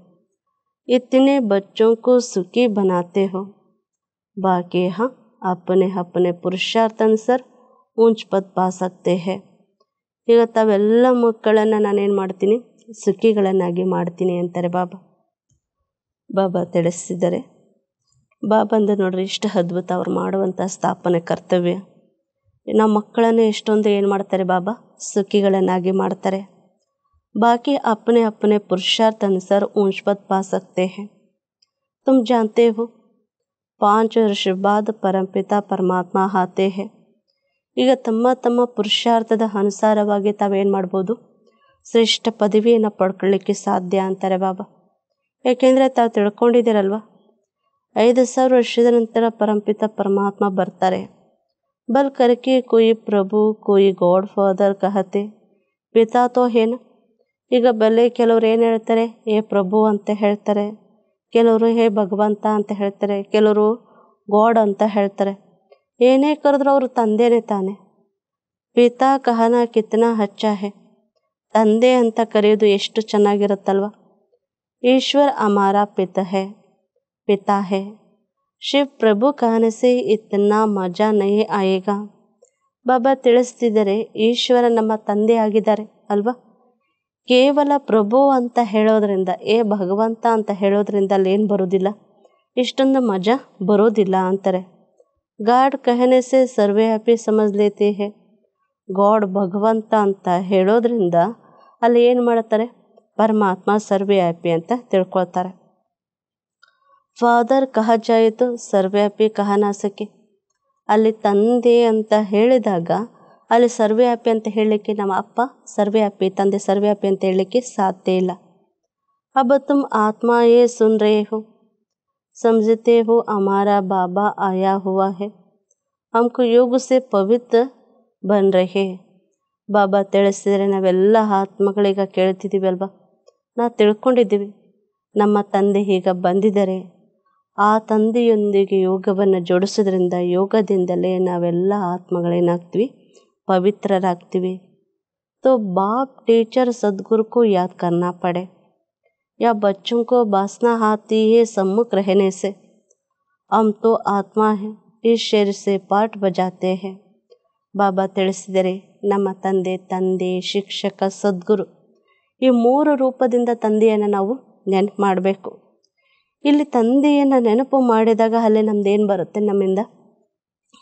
S1: ಇತ್ತಿನೆ ಬಚ್ಚೋಕು ಸುಖಿ ಬನಾತೆ ಹೋ ಬಾಕಿ बाकी ಅಪ್ಪನೆ ಅಪ್ಪನೆ अपने ಸರ್ ಉಂಚ್ ಪದ್ ಹೇ ಈಗ ತಾವೆಲ್ಲ ಮಕ್ಕಳನ್ನು ನಾನೇನು ಮಾಡ್ತೀನಿ ಸುಖಿಗಳನ್ನಾಗಿ ಮಾಡ್ತೀನಿ ಅಂತಾರೆ ಬಾಬಾ ಬಾಬಾ ತಿಳಿಸಿದ್ದಾರೆ ಬಾ ಬಂದ ನೋಡ್ರಿ ಇಷ್ಟು ಅದ್ಭುತ ಅವ್ರು ಮಾಡುವಂಥ ಸ್ಥಾಪನೆ ಕರ್ತವ್ಯ ನಮ್ಮ ಮಕ್ಕಳನ್ನೇ ಎಷ್ಟೊಂದು ಏನು ಮಾಡ್ತಾರೆ ಬಾಬಾ ಸುಖಿಗಳನ್ನಾಗಿ ಮಾಡ್ತಾರೆ ಬಾಕಿ ಅಪ್ಪನೇ ಅಪ್ಪನೇ ಪುರುಷಾರ್ಥ ಅನುಸಾರ ಉಂಶ್ಪತ್ ಪಾಸಕ್ತೆ ಹೇ ತುಮ್ हैं ಹು ಪಾಂಚ ವರ್ಷ ಬಾದ ಪರಂಪಿತ ಪರಮಾತ್ಮ ಹಾತೆ ಹೇ ಈಗ ತಮ್ಮ ತಮ್ಮ ಪುರುಷಾರ್ಥದ ಅನುಸಾರವಾಗಿ ತಾವೇನು ಮಾಡ್ಬೋದು ಶ್ರೇಷ್ಠ ಪದವಿಯನ್ನು ಪಡ್ಕೊಳ್ಳಿಕ್ಕೆ ಸಾಧ್ಯ ಅಂತಾರೆ ಬಾಬಾ ಯಾಕೆಂದರೆ ತಾವು ತಿಳ್ಕೊಂಡಿದ್ದೀರಲ್ವ ಐದು ಸಾವಿರ ವರ್ಷದ ನಂತರ ಪರಂಪಿತ ಪರಮಾತ್ಮ ಬರ್ತಾರೆ ಬಲ್ ಕರಕಿ ಕೊಯ್ ಪ್ರಭು ಕೊಯ್ ಗಾಡ್ ಫಾದರ್ ಕಹತೆ ಪಿತಾ ತೋ ಏನು ಈಗ ಬಲ್ಲೆ ಕೆಲವ್ರು ಏನು ಹೇಳ್ತಾರೆ ಏ ಪ್ರಭು ಅಂತ ಹೇಳ್ತಾರೆ ಕೆಲವರು ಹೇ ಭಗವಂತ ಅಂತ ಹೇಳ್ತಾರೆ ಕೆಲವರು ಗಾಡ್ ಅಂತ ಹೇಳ್ತಾರೆ ಏನೇ ಕರೆದ್ರೂ ಅವರು ತಂದೆನೇ ತಾನೆ ಪಿತಾ ಕಹನ ಕಿತ್ತನ ಹಚ್ಚ ಹೇ ತಂದೆ ಅಂತ ಕರೆಯೋದು ಎಷ್ಟು ಚೆನ್ನಾಗಿರುತ್ತಲ್ವ ಈಶ್ವರ್ ಅಮಾರ ಪಿತ ಹೇ पिता है ಶಿವ ಪ್ರಭು ಕಾನಸೆ ಇತ್ತನ್ನ ಮಜಾ ನಯೇ ಆಯೇಗ ಬಾಬಾ ತಿಳಿಸ್ತಿದ್ದಾರೆ ಈಶ್ವರ ನಮ್ಮ ತಂದೆ ಆಗಿದ್ದಾರೆ ಅಲ್ವಾ ಕೇವಲ ಪ್ರಭು ಅಂತ ಹೇಳೋದ್ರಿಂದ ಏ ಭಗವಂತ ಅಂತ ಹೇಳೋದ್ರಿಂದ ಅಲ್ಲೇನು ಬರೋದಿಲ್ಲ ಇಷ್ಟೊಂದು ಮಜಾ ಬರೋದಿಲ್ಲ ಅಂತಾರೆ ಗಾಡ್ ಕಹನೆಸೆ ಸರ್ವೇ ಆ್ಯಪಿ ಸಮಜ್ಲೇತೆ ಹೇ ಗಾಡ್ ಭಗವಂತ ಅಂತ ಹೇಳೋದ್ರಿಂದ ಅಲ್ಲಿ ಏನು ಮಾಡ್ತಾರೆ ಪರಮಾತ್ಮ ಸರ್ವೇ ಹ್ಯಾಪಿ ಅಂತ ತಿಳ್ಕೊಳ್ತಾರೆ ಫಾದರ್ ಕಹ ಜಾಯಿತು ಸರ್ವ್ಯಾಪಿ ಕಹನಾಸಕಿ ಅಲ್ಲಿ ತಂದೆ ಅಂತ ಹೇಳಿದಾಗ ಅಲ್ಲಿ ಸರ್ವ್ಯಾಪಿ ಅಂತ ಹೇಳಲಿಕ್ಕೆ ನಮ್ಮ ಅಪ್ಪ ಸರ್ವ್ಯಾಪಿ ತಂದೆ ಸರ್ವ್ಯಾಪಿ ಅಂತ ಹೇಳಲಿಕ್ಕೆ ಸಾಧ್ಯ ಇಲ್ಲ ಅಬತುಮ್ ಆತ್ಮ ಏ ಸುನ್ ರೇ ಹೋ ಸಮಜತೆ हो हमारा ಬಾಬಾ ಆಯಾ हुआ ಹೇ ಅಮಕು ಯೋಗ से ಪವಿತ್ರ ಬನ್ ಹೇ ಬಾಬಾ ತಿಳಿಸಿದರೆ ನಾವೆಲ್ಲ ಆತ್ಮಗಳೀಗ ಕೇಳ್ತಿದ್ದೀವಿ ಅಲ್ವಾ ನಾ ತಿಳ್ಕೊಂಡಿದ್ದೀವಿ ನಮ್ಮ ತಂದೆ ಈಗ ಬಂದಿದ್ದಾರೆ ಆ ತಂದೆಯೊಂದಿಗೆ ಯೋಗವನ್ನು ಜೋಡಿಸೋದ್ರಿಂದ ಯೋಗದಿಂದಲೇ ನಾವೆಲ್ಲ ಆತ್ಮಗಳೇನಾಗ್ತೀವಿ ಪವಿತ್ರರಾಗ್ತೀವಿ ತೋ बाप ಟೀಚರ್ ಸದ್ಗುರುಕು को ಕರ್ನಾ ಪಡೆ ಯಾ या बच्चों को ಹೇ आती है सम्मुख रहने से हम तो आत्मा है इस ಹೇ ಬಾಬಾ ತಿಳಿಸಿದರೆ ನಮ್ಮ ತಂದೆ ತಂದೆ ಶಿಕ್ಷಕ ಸದ್ಗುರು ಈ ಮೂರು ರೂಪದಿಂದ ತಂದೆಯನ್ನು ನಾವು ನೆನಪು ಮಾಡಬೇಕು ಇಲ್ಲಿ ತಂದೆಯನ್ನು ನೆನಪು ಮಾಡಿದಾಗ ಅಲ್ಲೇ ನಮ್ದೇನು ಬರುತ್ತೆ ನಮ್ಮಿಂದ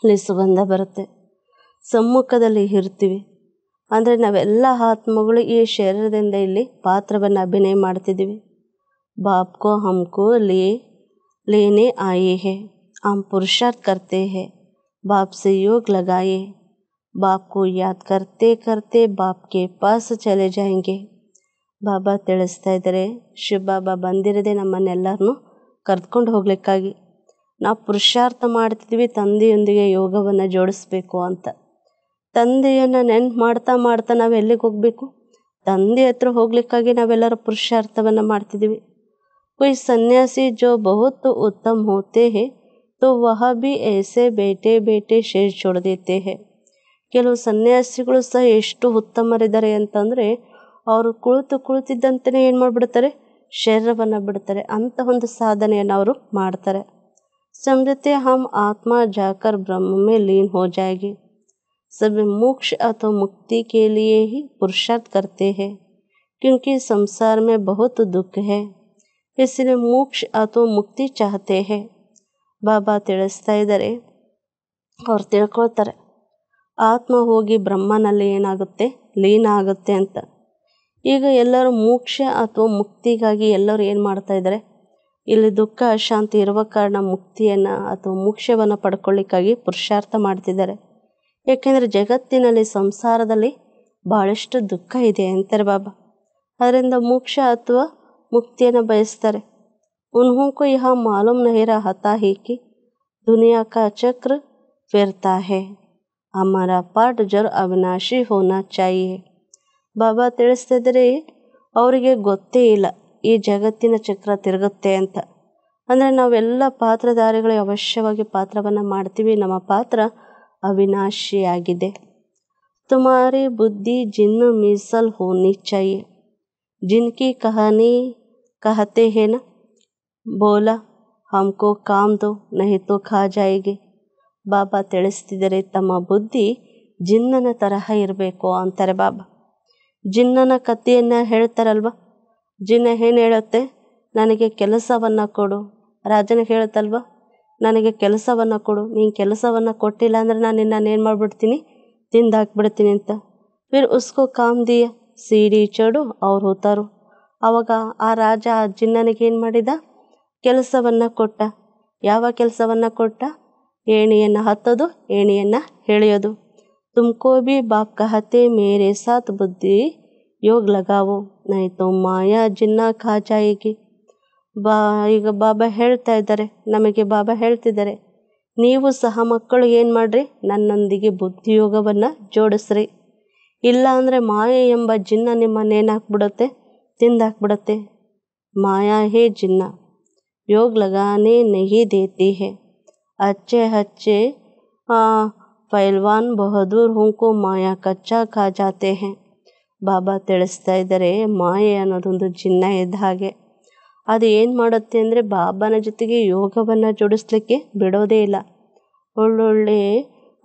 S1: ಅಲ್ಲಿ ಸುಗಂಧ ಬರುತ್ತೆ ಸಮ್ಮುಖದಲ್ಲಿ ಇರ್ತೀವಿ ಅಂದರೆ ನಾವೆಲ್ಲ ಆತ್ಮಗಳು ಈ ಶರೀರದಿಂದ ಇಲ್ಲಿ ಪಾತ್ರವನ್ನು ಅಭಿನಯ ಮಾಡ್ತಿದ್ದೀವಿ ಬಾಪ್ಕೋ ಹಮ್ಕೋ ಲೇ ಲೇನೆ ಆಯೇ ಹೇ ಆಮ್ ಪುರುಷಾರ್ಥ ಕರ್ತೆ ಹೇ ಬಾಪ್ ಸೆ ಯೋಗ ಲಗಾಯೆ बाप को ಕರ್ತೆ ಕರ್ತೆ करते बाप के पास चले ಬಾಬಾ ತಿಳಿಸ್ತಾ ಇದ್ದಾರೆ ಶಿವ ಬಾಬಾ ಬಂದಿರದೆ ನಮ್ಮನ್ನೆಲ್ಲರನ್ನೂ ಕರೆದುಕೊಂಡು ಹೋಗ್ಲಿಕ್ಕಾಗಿ ನಾವು ಪುರುಷಾರ್ಥ ಮಾಡ್ತಿದ್ವಿ ತಂದೆಯೊಂದಿಗೆ ಯೋಗವನ್ನು ಜೋಡಿಸ್ಬೇಕು ಅಂತ ತಂದೆಯನ್ನು ನೆನ್ಪು ಮಾಡ್ತಾ ಮಾಡ್ತಾ ನಾವು ಎಲ್ಲಿಗೆ ಹೋಗಬೇಕು ತಂದೆ ಹತ್ರ ಹೋಗ್ಲಿಕ್ಕಾಗಿ ನಾವೆಲ್ಲರೂ ಪುರುಷಾರ್ಥವನ್ನು ಮಾಡ್ತಿದ್ದೀವಿ ಕೊಯ್ ಸನ್ಯಾಸಿ ಜೋ ಬಹುತ್ ಉತ್ತಮ होते ತೋ ವಹ ಬಿ ಏಸೆ ಬೇಟೆ ಬೇಟೆ ಶೇರ್ ಚೊಡ್ದೇತೆ ಹೇ ಕೆಲವು ಸನ್ಯಾಸಿಗಳು ಸಹ ಎಷ್ಟು ಉತ್ತಮರಿದ್ದಾರೆ ಅಂತಂದರೆ ಅವರು ಕುಳಿತು ಕುಳಿತಿದ್ದಂತೆಯೇ ಏನು ಮಾಡಿಬಿಡ್ತಾರೆ शेरवन्ना ಬಿಡತರೆ ಅಂತ ಒಂದು ಸಾಧನಯನ ರೂಪ ಮಾಡತಾರೆ ಸಮೃತيه 함 ಆತ್ಮ ಜಾಕರ್ ಬ್ರಹ್ಮ ಮೇ ಲೀನ ಹೋ جائے گی۔ सर्वे मोक्ष ಅಥವಾ ಮುಕ್ತಿ ಕೇಳಿ ಪುರುಷತ್ کرتے ಹೇ ಕ್ಯೂಂಕಿ ಸಂಸಾರ ಮೇ ಬಹುತ್ ದುಃಖ ಹೇ. ಇಸನೆ ಮೋಕ್ಷ ಅಥವಾ ಮುಕ್ತಿ ಚಾಹತೆ ಹೇ. ಬಾಬಾ ತಿಡಸ್ತಾ ಇದರೆ ಅವರು ತಿಳ್ಕೊಳ್ತಾರೆ ಆತ್ಮ ಹೋಗಿ ಬ್ರಹ್ಮನಲ್ಲಿ ಏನಾಗುತ್ತೆ? ಲೀನ ಆಗುತ್ತೆ ಅಂತ. ಈಗ ಎಲ್ಲರೂ ಮೋಕ್ಷ ಅಥವಾ ಮುಕ್ತಿಗಾಗಿ ಎಲ್ಲರೂ ಏನು ಮಾಡ್ತಾ ಇದ್ದಾರೆ ಇಲ್ಲಿ ದುಃಖ ಅಶಾಂತಿ ಇರುವ ಕಾರಣ ಮುಕ್ತಿಯನ್ನು ಅಥವಾ ಮೋಕ್ಷವನ್ನು ಪಡ್ಕೊಳ್ಳಿಕ್ಕಾಗಿ ಪುರುಷಾರ್ಥ ಮಾಡ್ತಿದ್ದಾರೆ ಏಕೆಂದರೆ ಜಗತ್ತಿನಲ್ಲಿ ಸಂಸಾರದಲ್ಲಿ ಭಾಳಷ್ಟು ದುಃಖ ಇದೆ ಅಂತಾರೆ ಬಾಬಾ ಅದರಿಂದ ಮೋಕ್ಷ ಅಥವಾ ಮುಕ್ತಿಯನ್ನು ಬಯಸ್ತಾರೆ ಉನ್ಹೂಂಕು ಇಹ ಮಾಲೂಮ್ ನಹಿರ ಹತಾ ಹೀಕಿ ದುನಿಯಾ ಕ ಚಕ್ರ ಫೇರ್ತಾ ಹೇ ಅಮರ ಪಾಠ ಜರ್ ಅವಿನಾಶಿ ಹೋನಾ ಚಾಹಿಯೇ ಬಾಬಾ ತಿಳಿಸ್ತಿದ್ರಿ ಅವರಿಗೆ ಗೊತ್ತೇ ಇಲ್ಲ ಈ ಜಗತ್ತಿನ ಚಕ್ರ ತಿರುಗುತ್ತೆ ಅಂತ ಅಂದರೆ ನಾವೆಲ್ಲ ಪಾತ್ರಧಾರಿಗಳೇ ಅವಶ್ಯವಾಗಿ ಪಾತ್ರವನ್ನು ಮಾಡ್ತೀವಿ ನಮ್ಮ ಪಾತ್ರ ಅವಿನಾಶಿಯಾಗಿದೆ ತುಮಾರಿ ಬುದ್ಧಿ ಜಿನ್ನು ಮೀಸಲ್ ಹೋ ಚಾಯಿಯೆ ಜಿನ್ಕಿ ಕಹಾನಿ ಕಹತೆ ಹೇನ ಬೋಲ ಹಮ್ಕೋ ಕಾಮ್ದು ನಹಿತು ಖಾಜಾಯಿಗೆ ಬಾಬಾ ತಿಳಿಸ್ತಿದರೆ ತಮ್ಮ ಬುದ್ಧಿ ಜಿನ್ನನ ತರಹ ಇರಬೇಕು ಅಂತಾರೆ ಬಾಬಾ ಜಿನ್ನನ ಕಥೆಯನ್ನು ಹೇಳ್ತಾರಲ್ವ ಜಿನ್ನ ಏನು ಹೇಳುತ್ತೆ ನನಗೆ ಕೆಲಸವನ್ನು ಕೊಡು ರಾಜನಿಗೆ ಹೇಳುತ್ತಲ್ವ ನನಗೆ ಕೆಲಸವನ್ನು ಕೊಡು ನೀನು ಕೆಲಸವನ್ನು ಕೊಟ್ಟಿಲ್ಲ ಅಂದರೆ ನಾನು ನಿನ್ನನ್ನು ಏನು ಮಾಡಿಬಿಡ್ತೀನಿ ತಿಂದ ಹಾಕ್ಬಿಡ್ತೀನಿ ಅಂತ ಫಿರ್ ಉಸ್ಕೋ ಕಾಮ್ದಿಯ ಸಿಡಿ ಸೀಡಿ ಚಡು ಅವ್ರು ಹೋತಾರು ಅವಾಗ ಆ ರಾಜ ಆ ಏನು ಮಾಡಿದ ಕೆಲಸವನ್ನು ಕೊಟ್ಟ ಯಾವ ಕೆಲಸವನ್ನು ಕೊಟ್ಟ ಏಣಿಯನ್ನು ಹತ್ತೋದು ಏಣಿಯನ್ನು ಎಳೆಯೋದು ತುಮ್ಕೋಬಿ ಬಿ ಬಾಪ್ ಕಹತೆ ಮೇರೆ ಸಾತ್ ಬುದ್ಧಿ योग ಲಗಾವು नहीं ಮಾಯಾ ಜಿನ್ನ ಖಾ ಬಾ ಈಗ ಬಾಬಾ ಹೇಳ್ತಾ ಇದ್ದಾರೆ ನಮಗೆ ಬಾಬಾ ಹೇಳ್ತಿದ್ದಾರೆ ನೀವು ಸಹ ಮಕ್ಕಳು ಏನು ಮಾಡ್ರಿ ನನ್ನೊಂದಿಗೆ ಬುದ್ಧಿಯೋಗವನ್ನು ಜೋಡಿಸ್ರಿ ಇಲ್ಲ ಅಂದರೆ ಮಾಯೆ ಎಂಬ ಜಿನ್ನ ನಿಮ್ಮನ್ನೇನಾಕ್ಬಿಡುತ್ತೆ ತಿಂದಾಕ್ಬಿಡುತ್ತೆ ಮಾಯಾ ಹೇ ಜಿನ್ನ ಯೋಗ ಲಗಾನೆ ನೆಹಿ ದೇತಿ ಹೇ ಅಚ್ಚೆ ಹಚ್ಚೆ ಪೈಲ್ವಾನ್ ಬಹದೂರ್ ಹುಂಕು ಮಾಯಾ ಕಚ್ಚಾ ಖಾ ಜಾತೆ ಹೇ ಬಾಬಾ ತಿಳಿಸ್ತಾ ಇದ್ದಾರೆ ಮಾಯೆ ಅನ್ನೋದೊಂದು ಚಿನ್ನ ಇದ್ದ ಹಾಗೆ ಅದು ಏನು ಮಾಡುತ್ತೆ ಅಂದರೆ ಬಾಬಾನ ಜೊತೆಗೆ ಯೋಗವನ್ನು ಜೋಡಿಸ್ಲಿಕ್ಕೆ ಬಿಡೋದೇ ಇಲ್ಲ ಒಳ್ಳೊಳ್ಳೆ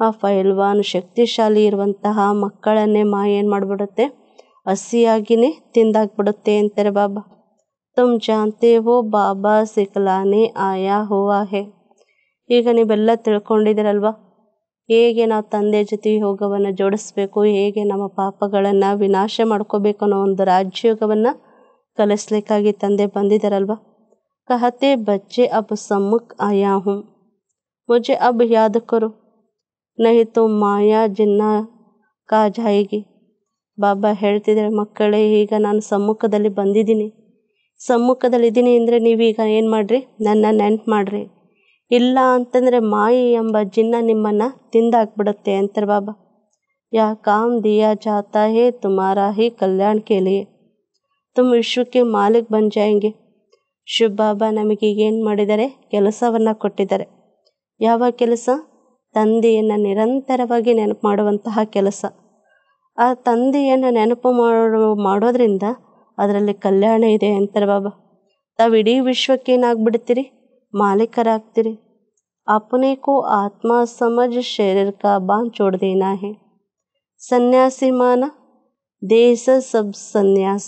S1: ಆ ಫೈಲ್ವಾನ್ ಶಕ್ತಿಶಾಲಿ ಇರುವಂತಹ ಮಕ್ಕಳನ್ನೇ ಮಾಯ ಏನು ಮಾಡಿಬಿಡುತ್ತೆ ಹಸಿಯಾಗಿಯೇ ತಿಂದಾಕ್ಬಿಡುತ್ತೆ ಅಂತಾರೆ ಬಾಬಾ ತುಮ್ ಜಾಂತೇವೋ ಓ ಬಾಬಾ ಸಿಕ್ಲಾನೆ ಆಯಾ ಹೂವಾ ಹೇ ಈಗ ನೀವೆಲ್ಲ ತಿಳ್ಕೊಂಡಿದ್ದೀರಲ್ವಾ ಹೇಗೆ ನಾವು ತಂದೆ ಜೊತೆ ಯೋಗವನ್ನು ಜೋಡಿಸ್ಬೇಕು ಹೇಗೆ ನಮ್ಮ ಪಾಪಗಳನ್ನು ವಿನಾಶ ಮಾಡ್ಕೋಬೇಕು ಅನ್ನೋ ಒಂದು ರಾಜ್ಯೋಗವನ್ನು ಕಲಿಸ್ಲಿಕ್ಕಾಗಿ ತಂದೆ ಬಂದಿದ್ದಾರಲ್ವ ಕಹತೆ ಬಜ್ಜೆ ಅಬ್ ಸಮ್ಮುಖ್ आया ಹ್ಞೂ ಮುಜೆ ಅಬ್ ಯಾದಕರು ನಹಿತು ಮಾಯಾ तो माया ಬಾಬಾ ಹೇಳ್ತಿದ್ದಾರೆ ಮಕ್ಕಳೇ ಈಗ ನಾನು ಸಮ್ಮುಖದಲ್ಲಿ ಬಂದಿದ್ದೀನಿ ಸಮ್ಮುಖದಲ್ಲಿದ್ದೀನಿ ಅಂದರೆ ನೀವೀಗ ಏನು ಮಾಡಿರಿ ನನ್ನ ನೆನ್ಪು ಮಾಡಿರಿ ಇಲ್ಲ ಅಂತಂದರೆ ಮಾಯಿ ಎಂಬ ಜಿನ್ನ ನಿಮ್ಮನ್ನು ತಿಂದಾಕ್ಬಿಡುತ್ತೆ ಅಂತಾರೆ ಬಾಬಾ ಯಾ ಕಾಮ್ ದಿಯಾ ಜಾತಾ ಹೇ ತುಮಾರಾ ಹೇ ಕಲ್ಯಾಣ ಕೇಳಿಯೇ ತುಮ್ ವಿಶ್ವಕ್ಕೆ ಮಾಲೀಕ್ ಬನ್ ಜಾಯಂಗೆ ಶಿವ್ ಬಾಬಾ ಏನು ಮಾಡಿದ್ದಾರೆ ಕೆಲಸವನ್ನು ಕೊಟ್ಟಿದ್ದಾರೆ ಯಾವ ಕೆಲಸ ತಂದೆಯನ್ನು ನಿರಂತರವಾಗಿ ನೆನಪು ಮಾಡುವಂತಹ ಕೆಲಸ ಆ ತಂದೆಯನ್ನು ನೆನಪು ಮಾಡೋ ಮಾಡೋದ್ರಿಂದ ಅದರಲ್ಲಿ ಕಲ್ಯಾಣ ಇದೆ ಅಂತಾರೆ ಬಾಬಾ ತಾವು ಇಡೀ ವಿಶ್ವಕ್ಕೆ ಏನಾಗ್ಬಿಡ್ತೀರಿ ಮಾಲೀಕರಾಗ್ತೀರಿ अपने को आत्मा समझ शरीर का बांध छोड़ देना है सन्यासी माना देह सब सन्यास